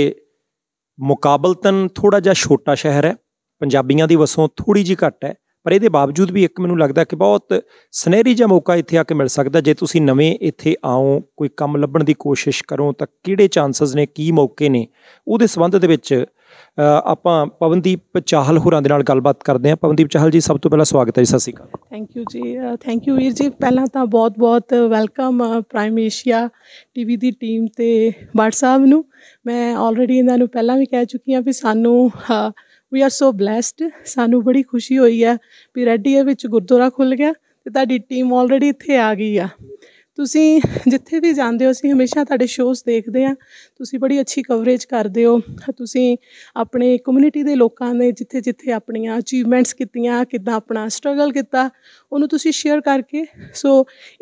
ਮੁਕਾਬਲਤਨ ਥੋੜਾ ਜਿਹਾ ਛੋਟਾ ਸ਼ਹਿਰ ਹੈ ਪੰਜਾਬੀਆਂ ਦੀ ਵਸੋਂ ਥੋੜੀ ਜੀ ਘੱਟ ਹੈ ਪਰ ਇਹਦੇ ਬਾਵਜੂਦ ਵੀ ਇੱਕ ਮੈਨੂੰ ਲੱਗਦਾ ਕਿ ਬਹੁਤ ਸਨੇਰੀ ਜਿਹਾ ਮੌਕਾ ਇੱਥੇ ਆ ਕੇ ਮਿਲ ਸਕਦਾ ਜੇ ਤੁਸੀਂ ਨਵੇਂ ਇੱਥੇ ਆਓ ਕੋਈ ਕੰਮ ਲੱਭਣ ਦੀ ਕੋਸ਼ਿਸ਼ ਕਰੋ ਤਾਂ ਕਿਹੜੇ ਚਾਂਸਸ ਨੇ ਕੀ ਮੌਕੇ ਨੇ ਉਹਦੇ ਸਬੰਧ ਦੇ ਵਿੱਚ ਆਪਾਂ ਪਵਨਦੀਪ ਚਾਹਲ ਹੋਰਾਂ ਦੇ ਨਾਲ ਗੱਲਬਾਤ ਕਰਦੇ ਹਾਂ ਪਵਨਦੀਪ ਚਾਹਲ ਜੀ ਸਭ ਤੋਂ ਪਹਿਲਾਂ ਸਵਾਗਤ ਹੈ ਜੀ ਸਤਿ ਸ਼੍ਰੀ ਅਕਾਲ ਥੈਂਕ ਯੂ ਜੀ ਥੈਂਕ ਯੂ ਵੀਰ ਜੀ ਪਹਿਲਾਂ ਤਾਂ ਬਹੁਤ-ਬਹੁਤ ਵੈਲਕਮ ਪ੍ਰਾਈਮ ਏਸ਼ੀਆ ਟੀਵੀ ਦੀ ਟੀਮ ਤੇ ਬਾਟ ਸਾਹਿਬ ਨੂੰ ਮੈਂ ਆਲਰੇਡੀ ਇਹਨਾਂ ਨੂੰ ਪਹਿਲਾਂ ਵੀ ਕਹਿ ਚੁੱਕੀ ਹਾਂ ਵੀ ਸਾਨੂੰ ਵੀ ਆਰ ਸੋ ਬlesed ਸਾਨੂੰ ਬੜੀ ਖੁਸ਼ੀ ਹੋਈ ਹੈ ਵੀ ਰੈਡੀਆ ਵਿੱਚ ਗੁਰਦੁਆਰਾ ਖੁੱਲ ਗਿਆ ਤੇ ਤੁਹਾਡੀ ਟੀਮ ਆਲਰੇਡੀ ਇੱਥੇ ਆ ਗਈ ਆ ਤੁਸੀਂ ਜਿੱਥੇ ਵੀ ਜਾਂਦੇ ਹੋ ਅਸੀਂ ਹਮੇਸ਼ਾ ਤੁਹਾਡੇ ਸ਼ੋਅਸ ਦੇਖਦੇ ਆ ਤੁਸੀਂ ਬੜੀ ਅੱਛੀ ਕਵਰੇਜ ਕਰਦੇ ਹੋ ਤੁਸੀਂ ਆਪਣੇ ਕਮਿਊਨਿਟੀ ਦੇ ਲੋਕਾਂ ਨੇ ਜਿੱਥੇ ਜਿੱਥੇ ਆਪਣੀਆਂ ਅਚੀਵਮੈਂਟਸ ਕੀਤੀਆਂ ਕਿਦਾਂ ਆਪਣਾ ਸਟਰਗਲ ਕੀਤਾ ਉਹਨੂੰ ਤੁਸੀਂ ਸ਼ੇਅਰ ਕਰਕੇ ਸੋ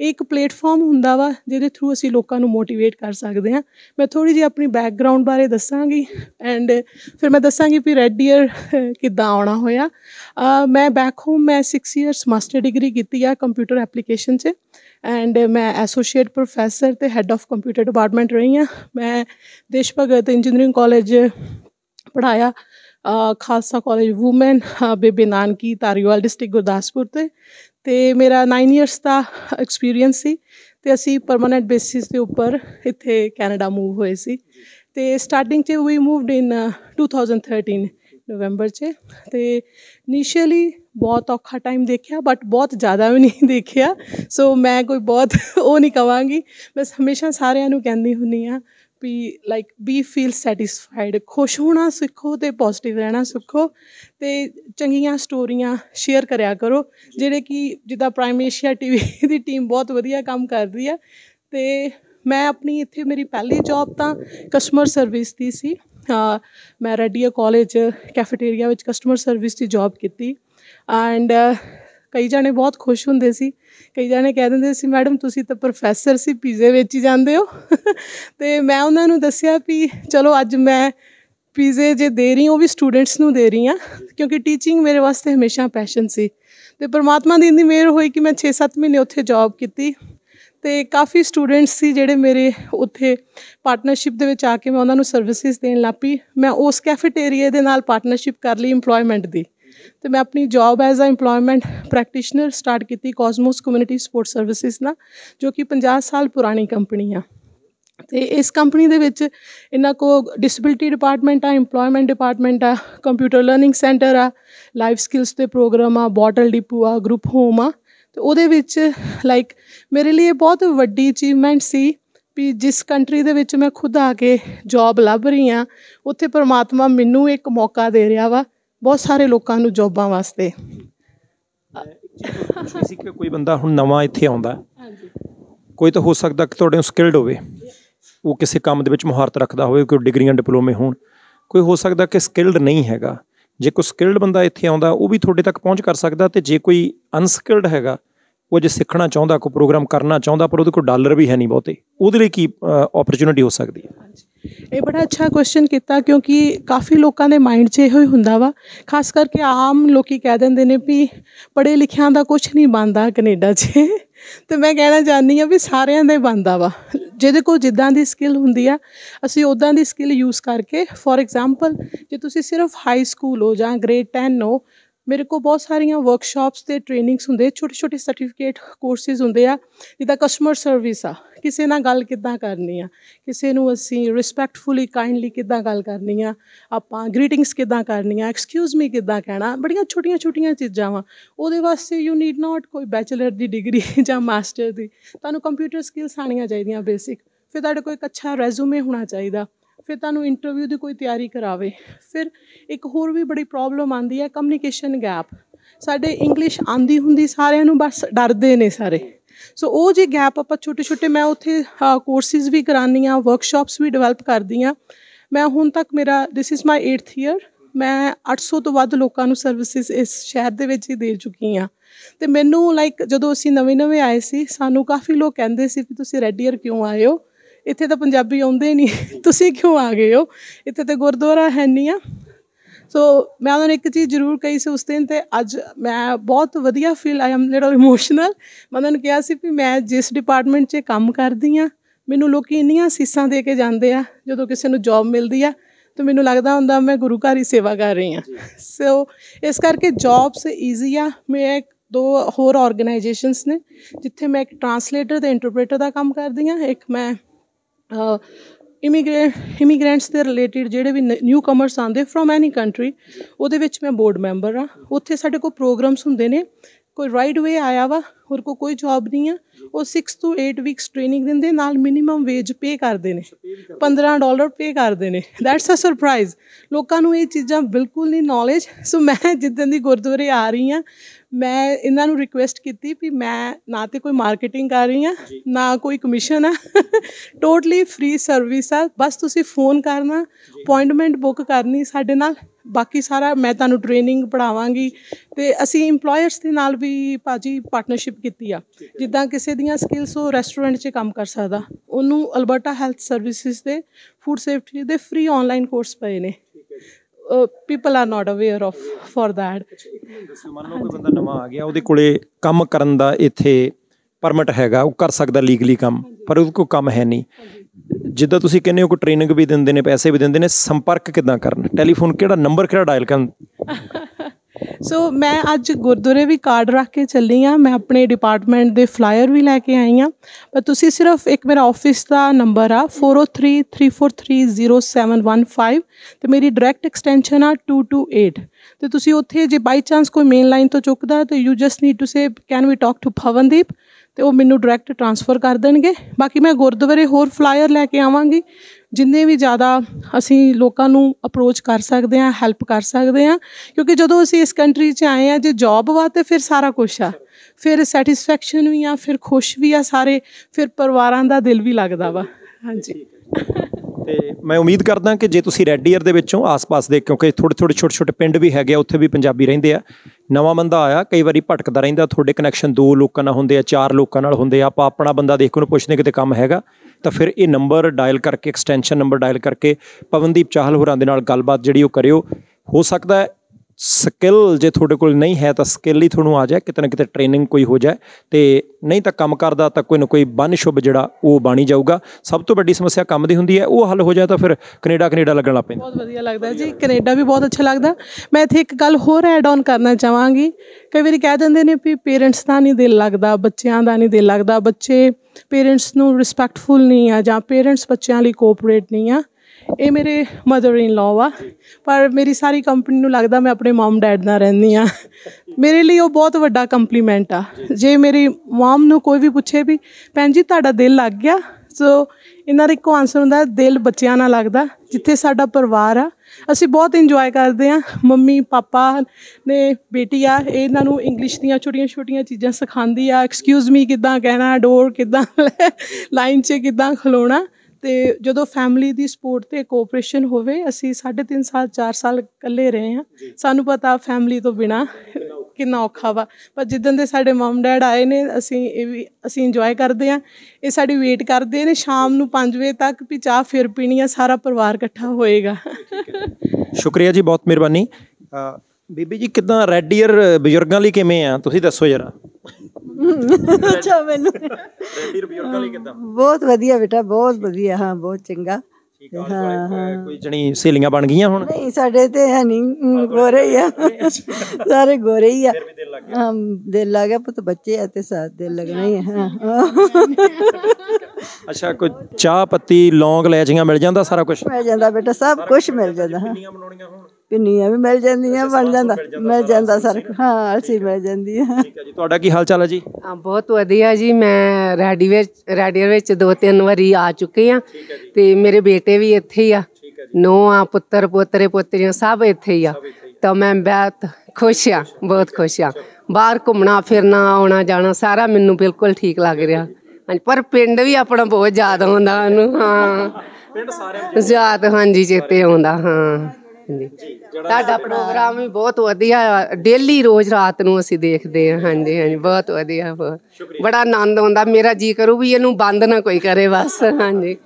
ਇੱਕ ਪਲੇਟਫਾਰਮ ਹੁੰਦਾ ਵਾ ਜਿਹਦੇ ਥਰੂ ਅਸੀਂ ਲੋਕਾਂ ਨੂੰ ਮੋਟੀਵੇਟ ਕਰ ਸਕਦੇ ਆ ਮੈਂ ਥੋੜੀ ਜਿਹੀ ਆਪਣੀ ਬੈਕਗ੍ਰਾਉਂਡ ਬਾਰੇ ਦੱਸਾਂਗੀ ਐਂਡ ਫਿਰ ਮੈਂ ਦੱਸਾਂਗੀ ਵੀ ਰੈਡ ਈਅਰ ਕਿੱਦਾਂ ਆਉਣਾ ਹੋਇਆ ਮੈਂ ਬੈਕ ਹੋਮ ਮੈਂ 6 ਇਅਰਸ ਮਾਸਟਰ ਡਿਗਰੀ ਕੀਤੀ ਆ ਕੰਪਿਊਟਰ ਐਪਲੀਕੇਸ਼ਨ 'ਚ ਐਂਡ ਮੈਂ ਐਸੋਸੀਏਟ ਪ੍ਰੋਫੈਸਰ ਤੇ ਹੈੱਡ ਆਫ ਕੰਪਿਊਟਰ ਡਿਪਾਰਟਮੈਂਟ ਰਹੀ ਹਾਂ ਮੈਂ ਦੇਸ਼ ਭਗਤ ਇੰਜੀਨੀਅਰਿੰਗ ਕਾਲਜ ਪੜਾਇਆ ਖਾਲਸਾ ਕਾਲਜ ਔਮਨ ਬੇਬੇ ਨਾਨਕੀ ਤਾਰੀਵਾਲ ਡਿਸਟ੍ਰਿਕਟ ਗੁਰਦਾਸਪੁਰ ਤੇ ਤੇ ਮੇਰਾ 9 ਇਅਰਸ ਦਾ ਐਕਸਪੀਰੀਅੰਸ ਸੀ ਤੇ ਅਸੀਂ ਪਰਮਨੈਂਟ ਬੇਸਿਸ ਤੇ ਉੱਪਰ ਇੱਥੇ ਕੈਨੇਡਾ ਮੂਵ ਹੋਏ ਸੀ ਤੇ ਸਟਾਰਟਿੰਗ 'ਚ ਵੀ ਮੂਵਡ ਇਨ 2013 ਨਵੰਬਰ 'ਚ ਤੇ ਇਨੀਸ਼ੀਅਲੀ ਬਹੁਤ ਔਖਾ ਟਾਈਮ ਦੇਖਿਆ ਬਟ ਬਹੁਤ ਜ਼ਿਆਦਾ ਵੀ ਨਹੀਂ ਦੇਖਿਆ ਸੋ ਮੈਂ ਕੋਈ ਬਹੁਤ ਉਹ ਨਹੀਂ ਕਵਾਂਗੀ ਬਸ ਹਮੇਸ਼ਾ ਸਾਰਿਆਂ ਨੂੰ ਕਹਿੰਦੀ ਹੁੰਨੀ ਆ we like be feel satisfied ਖੁਸ਼ ਹੋਣਾ ਸਿੱਖੋ ਤੇ ਪੋਜ਼ਿਟਿਵ ਰਹਿਣਾ ਸਿੱਖੋ ਤੇ ਚੰਗੀਆਂ ਸਟੋਰੀਆਂ ਸ਼ੇਅਰ ਕਰਿਆ ਕਰੋ ਜਿਹੜੇ ਕਿ ਜਿੱਦਾਂ ਪ੍ਰਾਈਮ ਏਸ਼ੀਆ ਟੀਵੀ ਦੀ ਟੀਮ ਬਹੁਤ ਵਧੀਆ ਕੰਮ ਕਰ ਰਹੀ ਆ ਤੇ ਮੈਂ ਆਪਣੀ ਇੱਥੇ ਮੇਰੀ ਪਹਿਲੀ ਜੌਬ ਤਾਂ ਕਸਟਮਰ ਸਰਵਿਸ ਦੀ ਸੀ ਮੈਂ ਰੈਡੀਆ ਕਾਲਜ ਕੈਫੇਟੇਰੀਆ ਵਿੱਚ ਕਸਟਮਰ ਸਰਵਿਸ ਦੀ ਜੌਬ ਕੀਤੀ ਐਂਡ uh, ਕਈ ਜਾਣੇ ਬਹੁਤ ਖੁਸ਼ ਹੁੰਦੇ ਸੀ ਕਈ ਜਾਣੇ ਕਹਿ ਦਿੰਦੇ ਸੀ ਮੈਡਮ ਤੁਸੀਂ ਤਾਂ ਪ੍ਰੋਫੈਸਰ ਸੀ ਪੀਜ਼ੇ ਵੇਚ ਹੀ ਜਾਂਦੇ ਹੋ ਤੇ ਮੈਂ ਉਹਨਾਂ ਨੂੰ ਦੱਸਿਆ ਵੀ ਚਲੋ ਅੱਜ ਮੈਂ ਪੀਜ਼ੇ ਜੇ ਦੇ ਰਹੀ ਹਾਂ ਉਹ ਵੀ ਸਟੂਡੈਂਟਸ ਨੂੰ ਦੇ ਰਹੀ ਹਾਂ ਕਿਉਂਕਿ ਟੀਚਿੰਗ ਮੇਰੇ ਵਾਸਤੇ ਹਮੇਸ਼ਾ ਪੈਸ਼ਨ ਸੀ ਤੇ ਪਰਮਾਤਮਾ ਦੀ ਇੰਨੀ ਮਿਹਰ ਹੋਈ ਕਿ ਮੈਂ 6-7 ਮਹੀਨੇ ਉੱਥੇ ਜੌਬ ਕੀਤੀ ਤੇ ਕਾਫੀ ਸਟੂਡੈਂਟਸ ਸੀ ਜਿਹੜੇ ਮੇਰੇ ਉੱਥੇ ਪਾਰਟਨਰਸ਼ਿਪ ਦੇ ਵਿੱਚ ਆ ਕੇ ਮੈਂ ਉਹਨਾਂ ਨੂੰ ਸਰਵਿਸਿਜ਼ ਦੇਣ ਲੱਪੀ ਮੈਂ ਉਸ ਕੈਫੇਟੇਰੀਆ ਦੇ ਨਾਲ ਪਾਰਟਨਰਸ਼ਿਪ ਕਰ ਲਈ EMPLOYMENT ਦੀ ਤੇ ਮੈਂ ਆਪਣੀ job as a employment practitioner start ਕੀਤੀ ਕੋਸਮੋਸ ਕਮਿਊਨਿਟੀ ਸਪੋਰਟ ਸਰਵਿਸਿਜ਼ ਨਾਲ ਜੋ ਕਿ 50 ਸਾਲ ਪੁਰਾਣੀ ਕੰਪਨੀ ਆ ਤੇ ਇਸ ਕੰਪਨੀ ਦੇ ਵਿੱਚ ਇਹਨਾਂ ਕੋ ਡਿਸੇਬਿਲਟੀ ਡਿਪਾਰਟਮੈਂਟ ਆ ਏਮਪਲੋਇਮੈਂਟ ਡਿਪਾਰਟਮੈਂਟ ਆ ਕੰਪਿਊਟਰ ਲਰਨਿੰਗ ਸੈਂਟਰ ਆ ਲਾਈਫ ਸਕਿੱਲਸ ਤੇ ਪ੍ਰੋਗਰਾਮ ਆ ਬੋਟਲ ਡਿਪੂ ਆ ਗਰੁੱਪ ਹੋਮ ਆ ਤੇ ਉਹਦੇ ਵਿੱਚ ਲਾਈਕ ਮੇਰੇ ਲਈ ਬਹੁਤ ਵੱਡੀ ਅਚੀਵਮੈਂਟ ਸੀ ਵੀ ਜਿਸ ਕੰਟਰੀ ਦੇ ਵਿੱਚ ਮੈਂ ਖੁਦ ਆ ਕੇ ਜੌਬ ਲੱਭ ਰਹੀ ਆ ਉੱਥੇ ਪਰਮਾਤਮਾ ਮੈਨੂੰ ਇੱਕ ਮੌਕਾ ਦੇ ਰਿਹਾ ਵਾ ਬਹੁਤ ਸਾਰੇ ਲੋਕਾਂ ਨੂੰ ਜੌਬਾਂ ਵਾਸਤੇ ਪੁੱਛਣੀ ਕਿ ਕੋਈ ਬੰਦਾ ਹੁਣ ਨਵਾਂ ਇੱਥੇ ਆਉਂਦਾ ਹਾਂਜੀ ਕੋਈ ਤਾਂ ਹੋ ਸਕਦਾ ਕਿ ਤੁਹਾਡੇ ਨੂੰ ਸਕਿਲਡ ਹੋਵੇ ਉਹ ਕਿਸੇ ਕੰਮ ਦੇ ਵਿੱਚ ਮਹਾਰਤ ਰੱਖਦਾ ਹੋਵੇ ਕੋਈ ਡਿਗਰੀਆਂ ਡਿਪਲੋਮੇ ਹੋਣ ਕੋਈ ਹੋ ਸਕਦਾ ਕਿ ਸਕਿਲਡ ਨਹੀਂ ਹੈਗਾ ਜੇ ਕੋਈ ਸਕਿਲਡ ਬੰਦਾ ਇੱਥੇ ਆਉਂਦਾ ਉਹ ਵੀ ਤੁਹਾਡੇ ਤੱਕ ਪਹੁੰਚ ਕਰ ਸਕਦਾ ਤੇ ਜੇ ਕੋਈ ਅਨਸਕਿਲਡ ਹੈਗਾ ਉਹ ਜੇ ਸਿੱਖਣਾ ਚਾਹੁੰਦਾ ਕੋਈ ਪ੍ਰੋਗਰਾਮ ਕਰਨਾ ਚਾਹੁੰਦਾ ਪਰ ਉਹਦੇ ਕੋਲ ਡਾਲਰ ਵੀ ਹੈ ਨਹੀਂ ਬਹੁਤੇ ਉਹਦੇ ਲਈ ਕੀ ਓਪਰਚ्युनिटी ਹੋ ਸਕਦੀ ਹੈ ਇਹ ਬੜਾ ਅੱਛਾ ਕੁਐਸਚਨ ਕੀਤਾ ਕਿਉਂਕਿ ਕਾਫੀ ਲੋਕਾਂ ਦੇ ਮਾਈਂਡ 'ਚ ਇਹ ਹੋਈ ਹੁੰਦਾ ਵਾ ਖਾਸ ਕਰਕੇ ਆਮ ਲੋਕੀ ਕਹਿ ਦਿੰਦੇ ਨੇ ਵੀ ਪੜੇ ਲਿਖਿਆਂ ਦਾ ਕੁਝ ਨਹੀਂ ਬੰਦਾ ਕੈਨੇਡਾ 'ਚ ਤੇ ਮੈਂ ਕਹਿਣਾ ਚਾਹੁੰਦੀ ਆ ਵੀ ਸਾਰਿਆਂ ਦਾ ਬੰਦਾ ਵਾ ਜਿਹਦੇ ਕੋਲ ਜਿੱਦਾਂ ਦੀ ਸਕਿੱਲ ਹੁੰਦੀ ਆ ਅਸੀਂ ਉਦਾਂ ਦੀ ਸਕਿੱਲ ਯੂਜ਼ ਕਰਕੇ ਫੋਰ ਐਗਜ਼ਾਮਪਲ ਜੇ ਤੁਸੀਂ ਸਿਰਫ ਹਾਈ ਸਕੂਲ ਹੋ ਜਾਂ ਗ੍ਰੇਡ 10 ਹੋ ਮੇਰੇ ਕੋਲ ਬਹੁਤ ਸਾਰੀਆਂ ਵਰਕਸ਼ਾਪਸ ਤੇ ਟ੍ਰੇਨਿੰਗਸ ਹੁੰਦੇ ਛੋਟੇ ਛੋਟੇ ਸਰਟੀਫਿਕੇਟ ਕੋਰਸਿਸ ਹੁੰਦੇ ਆ ਜਿਹਦਾ ਕਸਟਮਰ ਸਰਵਿਸ ਆ ਕਿਸੇ ਨਾਲ ਗੱਲ ਕਿੱਦਾਂ ਕਰਨੀ ਆ ਕਿਸੇ ਨੂੰ ਅਸੀਂ ਰਿਸਪੈਕਟਫੁਲੀ ਕਾਈਂਡਲੀ ਕਿੱਦਾਂ ਗੱਲ ਕਰਨੀ ਆ ਆਪਾਂ ਗ੍ਰੀਟਿੰਗਸ ਕਿੱਦਾਂ ਕਰਨੀ ਆ ਐਕਸਕਿਊਜ਼ ਮੀ ਕਿੱਦਾਂ ਕਹਿਣਾ ਬੜੀਆਂ ਛੋਟੀਆਂ-ਛੋਟੀਆਂ ਚੀਜ਼ਾਂ ਵਾ ਉਹਦੇ ਵਾਸਤੇ ਯੂ ਨੀਡ ਨਾਟ ਕੋਈ ਬੈਚਲਰ ਦੀ ਡਿਗਰੀ ਜਾਂ ਮਾਸਟਰ ਦੀ ਤੁਹਾਨੂੰ ਕੰਪਿਊਟਰ ਸਕਿੱਲਸ ਆਣੀਆਂ ਚਾਹੀਦੀਆਂ ਬੇਸਿਕ ਫਿਰ ਤੁਹਾਡੇ ਕੋਈ ਇੱਕ ਅੱਛਾ ਰੈਜ਼ੂਮੇ ਹੋਣਾ ਚਾਹੀਦਾ ਫਿਰ ਤੁਹਾਨੂੰ ਇੰਟਰਵਿਊ ਦੀ ਕੋਈ ਤਿਆਰੀ ਕਰਾਵੇ ਫਿਰ ਇੱਕ ਹੋਰ ਵੀ ਬੜੀ ਪ੍ਰੋਬਲਮ ਆਂਦੀ ਹੈ ਕਮਿਊਨੀਕੇਸ਼ਨ ਗੈਪ ਸਾਡੇ ਇੰਗਲਿਸ਼ ਆਂਦੀ ਹੁੰਦੀ ਸਾਰਿਆਂ ਨੂੰ ਬਸ ਡਰਦੇ ਨੇ ਸਾਰੇ ਸੋ ਉਹ ਜੇ ਗੈਪ ਆਪਾਂ ਛੋਟੇ ਛੋਟੇ ਮੈਂ ਉੱਥੇ ਕੋਰਸਿਸ ਵੀ ਕਰਾਨੀ ਆ ਵਰਕਸ਼ਾਪਸ ਵੀ ਡਿਵੈਲਪ ਕਰਦੀ ਆ ਮੈਂ ਹੁਣ ਤੱਕ ਮੇਰਾ this is my 8th year ਮੈਂ 800 ਤੋਂ ਵੱਧ ਲੋਕਾਂ ਨੂੰ ਸਰਵਿਸਿਸ ਇਸ ਸ਼ਹਿਰ ਦੇ ਵਿੱਚ ਹੀ ਦੇ ਚੁੱਕੀ ਆ ਤੇ ਮੈਨੂੰ ਲਾਈਕ ਜਦੋਂ ਅਸੀਂ ਨਵੇਂ-ਨਵੇਂ ਆਏ ਸੀ ਸਾਨੂੰ ਕਾਫੀ ਲੋਕ ਕਹਿੰਦੇ ਸੀ ਕਿ ਤੁਸੀਂ ਰੈਡ ਈਅਰ ਕਿਉਂ ਆਏ ਹੋ ਇੱਥੇ ਤਾਂ ਪੰਜਾਬੀ ਆਉਂਦੇ ਨਹੀਂ ਤੁਸੀਂ ਕਿਉਂ ਆ ਗਏ ਹੋ ਇੱਥੇ ਤੇ ਗੁਰਦੁਆਰਾ ਹੈ ਨਹੀਂ ਆ ਸੋ ਮੈਂ ਉਹਨਾਂ ਨੂੰ ਇੱਕ ਚੀਜ਼ ਜ਼ਰੂਰ ਕਹੀ ਸੀ ਉਸ ਦਿਨ ਤੇ ਅੱਜ ਮੈਂ ਬਹੁਤ ਵਧੀਆ feel I am little emotional ਮੈਂ ਉਹਨਾਂ ਨੂੰ ਕਿਹਾ ਸੀ ਵੀ ਮੈਂ ਜਿਸ ਡਿਪਾਰਟਮੈਂਟ 'ਚ ਕੰਮ ਕਰਦੀ ਆ ਮੈਨੂੰ ਲੋਕੀ ਇੰਨੀਆਂ ਸੀਸਾਂ ਦੇ ਕੇ ਜਾਂਦੇ ਆ ਜਦੋਂ ਕਿਸੇ ਨੂੰ ਜੌਬ ਮਿਲਦੀ ਆ ਤਾਂ ਮੈਨੂੰ ਲੱਗਦਾ ਹੁੰਦਾ ਮੈਂ ਗੁਰੂ ਘਰ ਹੀ ਸੇਵਾ ਕਰ ਰਹੀ ਆ ਸੋ ਇਸ ਕਰਕੇ ਜੌਬਸ ਈਜ਼ੀ ਆ ਮੈਂ ਦੋ ਹੋਰ ਆਰਗੇਨਾਈਜੇਸ਼ਨਸ ਨੇ ਜਿੱਥੇ ਮੈਂ ਇੱਕ ਟਰਾਂਸਲੇਟਰ ਤੇ ਇੰਟਰਪ੍ਰੀਟਰ ਦਾ ਕੰਮ ਕਰਦੀ ਆ ਇੱਕ ਮੈਂ ਇਮੀਗ੍ਰੈਂਟ ਇਮੀਗ੍ਰੈਂਟਸ ਦੇ ਰਿਲੇਟਡ ਜਿਹੜੇ ਵੀ ਨਿਊ ਕਮਰਸ ਆਉਂਦੇ ਫਰੋਮ ਐਨੀ ਕੰਟਰੀ ਉਹਦੇ ਵਿੱਚ ਮੈਂ ਬੋਰਡ ਮੈਂਬਰ ਆ ਉੱਥੇ ਸਾਡੇ ਕੋਲ ਪ੍ਰੋਗਰਾਮਸ ਹੁੰਦੇ ਨੇ ਕੋਈ ਰਾਈਟ ਵੇ ਆਇਆ ਵਾ ਹੋਰ ਕੋਈ ਜੌਬ ਨਹੀਂ ਆ ਉਹ 6 ਤੋਂ 8 ਵੀਕਸ ਟ੍ਰੇਨਿੰਗ ਦਿੰਦੇ ਨਾਲ ਮਿਨੀਮਮ ਵੇਜ ਪੇ ਕਰਦੇ ਨੇ 15 ਡਾਲਰ ਪੇ ਕਰਦੇ ਨੇ ਦੈਟਸ ਅ ਸਰਪ੍ਰਾਈਜ਼ ਲੋਕਾਂ ਨੂੰ ਇਹ ਚੀਜ਼ਾਂ ਬਿਲਕੁਲ ਨਹੀਂ ਨੌਲੇਜ ਸੋ ਮੈਂ ਜਿੱਦਨ ਦੀ ਗੁਰਦੁਆਰੇ ਆ ਰਹੀ ਆ ਮੈਂ ਇਹਨਾਂ ਨੂੰ ਰਿਕੁਐਸਟ ਕੀਤੀ ਵੀ ਮੈਂ ਨਾ ਤੇ ਕੋਈ ਮਾਰਕੀਟਿੰਗ ਕਰ ਰਹੀ ਆ ਨਾ ਕੋਈ ਕਮਿਸ਼ਨ ਆ ਟੋਟਲੀ ਫ੍ਰੀ ਸਰਵਿਸ ਆ ਬਸ ਤੁਸੀਂ ਫੋਨ ਕਰਨਾ ਅਪਾਇੰਟਮੈਂਟ ਬੁੱਕ ਕਰਨੀ ਸਾਡੇ ਨਾਲ ਬਾਕੀ ਸਾਰਾ ਮੈਂ ਤੁਹਾਨੂੰ ਟ੍ਰੇਨਿੰਗ ਪੜਾਵਾਂਗੀ ਤੇ ਅਸੀਂ EMPLOYERS ਦੇ ਨਾਲ ਵੀ ਭਾਜੀ ਪਾਰਟਨਰਸ਼ਿਪ ਕੀਤੀ ਆ ਜਿੱਦਾਂ ਕਿਸੇ ਦੀਆਂ ਸਕਿੱਲਸ ਉਹ ਰੈਸਟੋਰੈਂਟ 'ਚ ਕੰਮ ਕਰ ਸਕਦਾ ਉਹਨੂੰ ਅਲਬਰਟਾ ਹੈਲਥ ਸਰਵਿਸਿਜ਼ ਦੇ ਫੂਡ ਸੇਫਟੀ ਦੇ ਫ੍ਰੀ ਆਨਲਾਈਨ ਕੋਰਸ ਪਏ ਨੇ people are not aware of for that ਮੰਨ ਲਓ ਕੋਈ ਬੰਦਾ ਨਵਾਂ ਆ ਗਿਆ ਉਹਦੇ ਕੋਲੇ ਕੰਮ ਕਰਨ ਦਾ ਇੱਥੇ ਪਰਮਿਟ ਹੈਗਾ ਉਹ ਕਰ ਸਕਦਾ ਲੀਗਲੀ ਕੰਮ ਪਰ ਉਹ ਕੋ ਕੰਮ ਹੈ ਨਹੀਂ ਜਿੱਦਾਂ ਤੁਸੀਂ ਕਹਿੰਦੇ ਹੋ ਕੋ ਟ੍ਰੇਨਿੰਗ ਵੀ ਦਿੰਦੇ ਨੇ ਪੈਸੇ ਵੀ ਦਿੰਦੇ ਨੇ ਸੰਪਰਕ ਕਿਦਾਂ ਕਰਨ ਟੈਲੀਫੋਨ ਕਿਹੜਾ ਨੰਬਰ ਕਿਹੜਾ ਡਾਇਲ ਕਰਨ ਸੋ ਮੈਂ ਅੱਜ ਗੁਰਦੁਆਰੇ ਵੀ ਕਾਰਡ ਰੱਖ ਕੇ ਚੱਲੀ ਆ ਮੈਂ ਆਪਣੇ ਡਿਪਾਰਟਮੈਂਟ ਦੇ ਫਲਾਇਰ ਵੀ ਲੈ ਕੇ ਆਈ ਆ ਪਰ ਤੁਸੀਂ ਸਿਰਫ ਇੱਕ ਮੇਰਾ ਆਫਿਸ ਦਾ ਨੰਬਰ ਆ 4033430715 ਤੇ ਮੇਰੀ ਡਾਇਰੈਕਟ ਐਕਸਟੈਂਸ਼ਨ ਆ 228 ਤੇ ਤੁਸੀਂ ਉੱਥੇ ਜੇ ਬਾਈ ਚਾਂਸ ਕੋਈ ਮੇਨ ਲਾਈਨ ਤੋਂ ਚੁੱਕਦਾ ਤਾਂ you just need to say can we talk to Bhavandeep ਤੇ ਉਹ ਮੈਨੂੰ ਡਾਇਰੈਕਟ ਟ੍ਰਾਂਸਫਰ ਕਰ ਦੇਣਗੇ ਬਾਕੀ ਮੈਂ ਗੁਰਦੁਆਰੇ ਹੋਰ ਫਲਾਇਰ ਲੈ ਕੇ ਆਵਾਂਗੀ ਜਿੰਨੇ ਵੀ ਜ਼ਿਆਦਾ ਅਸੀਂ ਲੋਕਾਂ ਨੂੰ ਅਪਰੋਚ ਕਰ ਸਕਦੇ ਹਾਂ ਹੈਲਪ ਕਰ ਸਕਦੇ ਹਾਂ ਕਿਉਂਕਿ ਜਦੋਂ ਅਸੀਂ ਇਸ ਕੰਟਰੀ 'ਚ ਆਏ ਆ ਜੇ ਜੌਬ ਵਾ ਤੇ ਫਿਰ ਸਾਰਾ ਕੁਝ ਆ ਫਿਰ ਸੈਟੀਸਫੈਕਸ਼ਨ ਵੀ ਆ ਫਿਰ ਖੁਸ਼ ਵੀ ਆ ਸਾਰੇ ਫਿਰ ਪਰਿਵਾਰਾਂ ਦਾ ਦਿਲ ਵੀ ਲੱਗਦਾ ਵਾ ਹਾਂਜੀ ਤੇ ਮੈਂ ਉਮੀਦ ਕਰਦਾ ਕਿ ਜੇ ਤੁਸੀਂ ਰੈੱਡ ਈਅਰ ਦੇ ਵਿੱਚੋਂ ਆਸ-ਪਾਸ ਦੇ ਕਿਉਂਕਿ ਥੋੜੇ ਥੋੜੇ ਛੋਟੇ ਛੋਟੇ ਪਿੰਡ ਵੀ ਹੈਗੇ ਆ ਉੱਥੇ ਵੀ ਪੰਜਾਬੀ ਰਹਿੰਦੇ ਆ ਨਵਾਂ ਬੰਦਾ ਆਇਆ ਕਈ ਵਾਰੀ ਭਟਕਦਾ ਰਹਿੰਦਾ ਤੁਹਾਡੇ ਕਨੈਕਸ਼ਨ ਦੋ ਲੋਕਾਂ ਨਾਲ ਹੁੰਦੇ ਆ ਚਾਰ ਲੋਕਾਂ ਨਾਲ ਹੁੰਦੇ ਆ ਆਪਾਂ ਆਪਣਾ ਬੰਦਾ ਦੇਖ ਕੇ ਉਹਨੂੰ ਪੁੱਛਦੇ ਕਿਤੇ ਕੰਮ ਹੈਗਾ ਤਾਂ ਫਿਰ ਇਹ ਨੰਬਰ ਡਾਇਲ ਕਰਕੇ ਐਕਸਟੈਂਸ਼ਨ ਨੰਬਰ ਡਾਇਲ ਕਰਕੇ ਪਵਨਦੀਪ ਚਾਹਲ ਹੋਰਾਂ ਦੇ ਨਾਲ ਗੱਲਬਾਤ ਜਿਹੜੀ ਉਹ ਕਰਿਓ ਹੋ ਸਕਦਾ ਸਕਿੱਲ ਜੇ ਤੁਹਾਡੇ ਕੋਲ ਨਹੀਂ ਹੈ ਤਾਂ ਸਕਿੱਲ ਹੀ ਤੁਹਾਨੂੰ ਆ ਜਾਏ ਕਿਤੇ ਨਾ ਕਿਤੇ ਟ੍ਰੇਨਿੰਗ ਕੋਈ ਹੋ ਜਾਏ ਤੇ ਨਹੀਂ ਤਾਂ ਕੰਮ ਕਰਦਾ ਤਾਂ ਕੋਈ ਨਾ ਕੋਈ ਬੰਨ ਸ਼ੁਭ ਜਿਹੜਾ ਉਹ ਬਾਣੀ ਜਾਊਗਾ ਸਭ ਤੋਂ ਵੱਡੀ ਸਮੱਸਿਆ ਕੰਮ ਦੀ ਹੁੰਦੀ ਹੈ ਉਹ ਹੱਲ ਹੋ ਜਾਏ ਤਾਂ ਫਿਰ ਕੈਨੇਡਾ ਕੈਨੇਡਾ ਲੱਗਣ ਲੱਗ ਪੈਂਦਾ ਬਹੁਤ ਵਧੀਆ ਲੱਗਦਾ ਜੀ ਕੈਨੇਡਾ ਵੀ ਬਹੁਤ ਅੱਛਾ ਲੱਗਦਾ ਮੈਂ ਇੱਥੇ ਇੱਕ ਗੱਲ ਹੋਰ ਐਡ ਆਨ ਕਰਨਾ ਚਾਹਾਂਗੀ ਕਈ ਵਾਰੀ ਕਹਿ ਦਿੰਦੇ ਨੇ ਵੀ ਪੇਰੈਂਟਸ ਦਾ ਨਹੀਂ ਦਿਲ ਲੱਗਦਾ ਬੱਚਿਆਂ ਦਾ ਨਹੀਂ ਦਿਲ ਲੱਗਦਾ ਬੱਚੇ ਪੇਰੈਂਟਸ ਨੂੰ ਰਿਸਪੈਕਟਫੁਲ ਨਹੀਂ ਆ ਜਾਂ ਪੇਰੈਂਟਸ ਬੱਚਿਆਂ ਲਈ ਕੋਆਪਰੇਟ ਨਹੀਂ ਆ ਇਹ ਮੇਰੇ ਮਦਰ ਇਨ ਲਾਅ ਵਾ ਪਰ ਮੇਰੀ ਸਾਰੀ ਕੰਪਨੀ ਨੂੰ ਲੱਗਦਾ ਮੈਂ ਆਪਣੇ ਮਮ ਡੈਡ ਨਾਲ ਰਹਿੰਦੀ ਆ ਮੇਰੇ ਲਈ ਉਹ ਬਹੁਤ ਵੱਡਾ ਕੰਪਲੀਮੈਂਟ ਆ ਜੇ ਮੇਰੀ ਮਮ ਨੂੰ ਕੋਈ ਵੀ ਪੁੱਛੇ ਵੀ ਭੈਣ ਜੀ ਤੁਹਾਡਾ ਦਿਲ ਲੱਗ ਗਿਆ ਸੋ ਇਹਨਾਂ ਦਾ ਇੱਕੋ ਆਨਸਰ ਹੁੰਦਾ ਦਿਲ ਬੱਚਿਆਂ ਨਾਲ ਲੱਗਦਾ ਜਿੱਥੇ ਸਾਡਾ ਪਰਿਵਾਰ ਆ ਅਸੀਂ ਬਹੁਤ ਇੰਜੋਏ ਕਰਦੇ ਆ ਮੰਮੀ ਪਾਪਾ ਨੇ ਬੇਟੀ ਆ ਇਹਨਾਂ ਨੂੰ ਇੰਗਲਿਸ਼ ਦੀਆਂ ਛੋਟੀਆਂ-ਛੋਟੀਆਂ ਚੀਜ਼ਾਂ ਸਿਖਾਉਂਦੀ ਆ ਐਕਸਕਿਊਜ਼ ਮੀ ਕਿਦਾਂ ਕਹਿਣਾ ਡੋਰ ਕਿਦਾਂ ਲਾਈਨ 'ਚ ਕਿਦਾਂ ਖਲੋਣਾ ਤੇ ਜਦੋਂ ਫੈਮਿਲੀ ਦੀ ਸਪੋਰਟ ਤੇ ਕੋਆਪਰੇਸ਼ਨ ਹੋਵੇ ਅਸੀਂ 3.5 ਸਾਲ 4 ਸਾਲ ਇਕੱਲੇ ਰਹੇ ਹਾਂ ਸਾਨੂੰ ਪਤਾ ਫੈਮਿਲੀ ਤੋਂ ਬਿਨਾ ਕਿੰਨਾ ਔਖਾ ਵਾ ਪਰ ਜਿੱਦਨ ਦੇ ਸਾਡੇ ਮਮ ਡੈਡ ਆਏ ਨੇ ਅਸੀਂ ਇਹ ਵੀ ਅਸੀਂ ਇੰਜੋਏ ਕਰਦੇ ਆ ਇਹ ਸਾਡੀ ਵੇਟ ਕਰਦੇ ਨੇ ਸ਼ਾਮ ਨੂੰ 5 ਵਜੇ ਤੱਕ ਵੀ ਚਾਹ ਫਿਰ ਪੀਣੀ ਆ ਸਾਰਾ ਪਰਿਵਾਰ ਇਕੱਠਾ ਹੋਏਗਾ ਸ਼ੁਕਰੀਆ ਜੀ ਬਹੁਤ ਮਿਹਰਬਾਨੀ ਬੀਬੀ ਜੀ ਕਿਦਾਂ ਰੈਡ ਈਅਰ ਬਜ਼ੁਰਗਾਂ ਲਈ ਕਿਵੇਂ ਆ ਤੁਸੀਂ ਦੱਸੋ ਜਰਾ ਅੱਛਾ ਮੈਨੂੰ ਰੈਡੀ ਬਜ਼ੁਰਗਾਂ ਲਈ ਕਿਦਾਂ ਬਹੁਤ ਵਧੀਆ ਬੇਟਾ ਬਹੁਤ ਵਧੀਆ ਹਾਂ ਬਹੁਤ ਚੰਗਾ ਕੋਈ ਜਣੀ ਸੇਲੀਆਂ ਬਣ ਗਈਆਂ ਹੁਣ ਨਹੀਂ ਸਾਡੇ ਤੇ ਹੈ ਨਹੀਂ ਗੋਰੇ ਹੀ ਆ ਸਾਰੇ ਗੋਰੇ ਹੀ ਆ ਹਾਂ ਦਿਲ ਲੱਗ ਗਿਆ ਪੁੱਤ ਬੱਚੇ ਆ ਤੇ ਸਾਥ ਦਿਲ ਲੱਗਣਾ ਹੀ ਹਾਂ ਅੱਛਾ ਕੋਈ ਚਾਹ ਪੱਤੀ ਲੌਂਗ ਲੈ ਜੀਆਂ ਮਿਲ ਜਾਂਦਾ ਸਾਰਾ ਕੁਝ ਮਿਲ ਜਾਂਦਾ ਬੇਟਾ ਸਭ ਕੁਝ ਮਿਲ ਜਾਂਦਾ ਹਾਂ ਕਿੰਨੀਆਂ ਬਣਾਉਣੀਆਂ ਹੁਣ ਪਿੰਨੀਆਂ ਵੀ ਮਿਲ ਜਾਂਦੀਆਂ ਬਣ ਜਾਂਦਾ ਮਿਲ ਜਾਂਦਾ ਸਰ ਹਾਂ ਅਲਸੀ ਮਿਲ ਜਾਂਦੀ ਹੈ ਠੀਕ ਹੈ ਜੀ ਤੁਹਾਡਾ ਕੀ ਹਾਲ ਚਾਲ ਹੈ ਜੀ ਹਾਂ ਬਹੁਤ ਵਧੀਆ ਜੀ ਮੈਂ ਰੈਡੀ ਵਿੱਚ ਰੈਡੀ ਵਿੱਚ ਦੋ ਤਿੰਨ ਵਾਰੀ ਆ ਚੁੱਕੀ ਆ ਤੇ ਮੇਰੇ ਬੇਟੇ ਵੀ ਇੱਥੇ ਹੀ ਆ ਨੋਆ ਪੁੱਤਰ ਪੋਤਰੇ ਪੋਤਰੀਆਂ ਸਭ ਇੱਥੇ ਹੀ ਆ ਤਾਂ ਮੈਂ ਬਹੁਤ ਖੁਸ਼ ਆ ਬਹੁਤ ਖੁਸ਼ ਆ ਬਾਹਰ ਘੁੰਮਣਾ ਫਿਰਨਾ ਆਉਣਾ ਜਾਣਾ ਸਾਰਾ ਮੈਨੂੰ ਬਿਲਕੁਲ ਠੀਕ ਲੱਗ ਰਿਹਾ ਹਾਂਜੀ ਪਰ ਪਿੰਡ ਵੀ ਆਪਣਾ ਬਹੁਤ ਜ਼ਿਆਦਾ ਆਉਂਦਾ ਉਹਨੂੰ ਹਾਂ ਪਿੰਡ ਸਾਰੇ ਜ਼ਿਆਦਾ ਹਾਂਜੀ ਚੇਤੇ ਆਉਂਦਾ ਹਾਂ ਹਾਂਜੀ ਤੁਹਾਡਾ ਪ੍ਰੋਗਰਾਮ ਵੀ ਬਹੁਤ ਵਧੀਆ ਡੇਲੀ ਰੋਜ਼ ਰਾਤ ਨੂੰ ਅਸੀਂ ਦੇਖਦੇ ਹਾਂ ਹਾਂਜੀ ਹਾਂਜੀ ਬਹੁਤ ਵਧੀਆ ਬੜਾ ਆਨੰਦ ਆਉਂਦਾ ਮੇਰਾ ਜੀ ਕਰੂ ਵੀ ਇਹਨੂੰ ਬੰਦ ਨਾ ਕੋਈ ਕਰੇ ਬਸ ਹਾਂਜੀ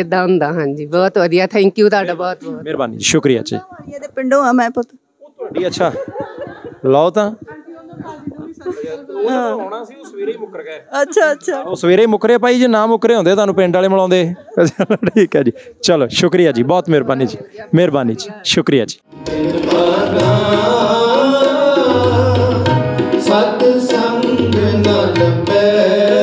ਇਦਾਂ ਹੁੰਦਾ ਹਾਂਜੀ ਬਹੁਤ ਵਧੀਆ ਥੈਂਕ ਯੂ ਤੁਹਾਡਾ ਬਹੁਤ ਬਹੁਤ ਮਿਹਰਬਾਨੀ ਸ਼ੁਕਰੀਆ ਜੀ ਇਹਦੇ ਪਿੰਡੋਂ ਆ ਮੈਂ ਪੁੱਤ ਤੁਹਾਡੀ ਅੱਛਾ ਲਓ ਤਾਂ ਉਹ ਆਉਣਾ ਸੀ ਉਹ ਸਵੇਰੇ ਹੀ ਮੁੱਕਰ ਗਿਆ ਅੱਛਾ ਅੱਛਾ ਉਹ ਸਵੇਰੇ ਹੀ ਮੁੱਕਰੇ ਭਾਈ ਜੇ ਨਾ ਮੁੱਕਰੇ ਹੁੰਦੇ ਤੁਹਾਨੂੰ ਪਿੰਡ ਵਾਲੇ ਮਿਲਾਉਂਦੇ ਠੀਕ ਹੈ ਜੀ ਚਲੋ ਸ਼ੁਕਰੀਆ ਜੀ ਬਹੁਤ ਮਿਹਰਬਾਨੀ ਜੀ ਮਿਹਰਬਾਨੀ ਜੀ ਸ਼ੁਕਰੀਆ ਜੀ ਸਤ ਸੰਗ ਨਾ ਲੱਭੇ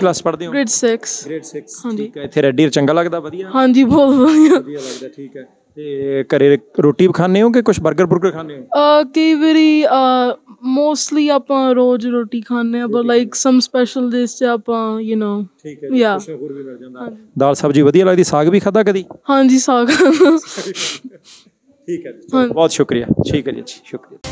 ਕਲਾਸ ਪੜ੍ਹਦੇ ਹੋ ਗ੍ਰੇਡ 6 ਗ੍ਰੇਡ 6 ਠੀਕ ਹੈ ਇੱਥੇ ਰੈਡੀ ਚੰਗਾ ਲੱਗਦਾ ਵਧੀਆ ਹਾਂਜੀ ਬਹੁਤ ਵਧੀਆ ਵਧੀਆ ਲੱਗਦਾ ਠੀਕ ਹੈ ਤੇ ਘਰੇ ਰੋਟੀ ਖਾਣੇ ਹੋ ਕਿ ਕੁਝ 버ਗਰ 버ਗਰ ਖਾਣੇ ਹੋ ਅ ਕਈ ਵਾਰੀ ਮੋਸਟਲੀ ਆਪਾਂ ਰੋਜ਼ ਰੋਟੀ ਖਾਣੇ ਆ but like some special days ਤੇ ਆਪਾਂ ਯੂ نو ਠੀਕ ਹੈ ਕੁਝ ਹੋਰ ਵੀ ਮਿਲ ਜਾਂਦਾ ਦਾਲ ਸਬਜੀ ਵਧੀਆ ਲੱਗਦੀ ਸਾਗ ਵੀ ਖਾਦਾ ਕਦੀ ਹਾਂਜੀ ਸਾਗ ਠੀਕ ਹੈ ਬਹੁਤ ਸ਼ੁਕਰੀਆ ਠੀਕ ਹੈ ਜੀ ਸ਼ੁਕਰੀਆ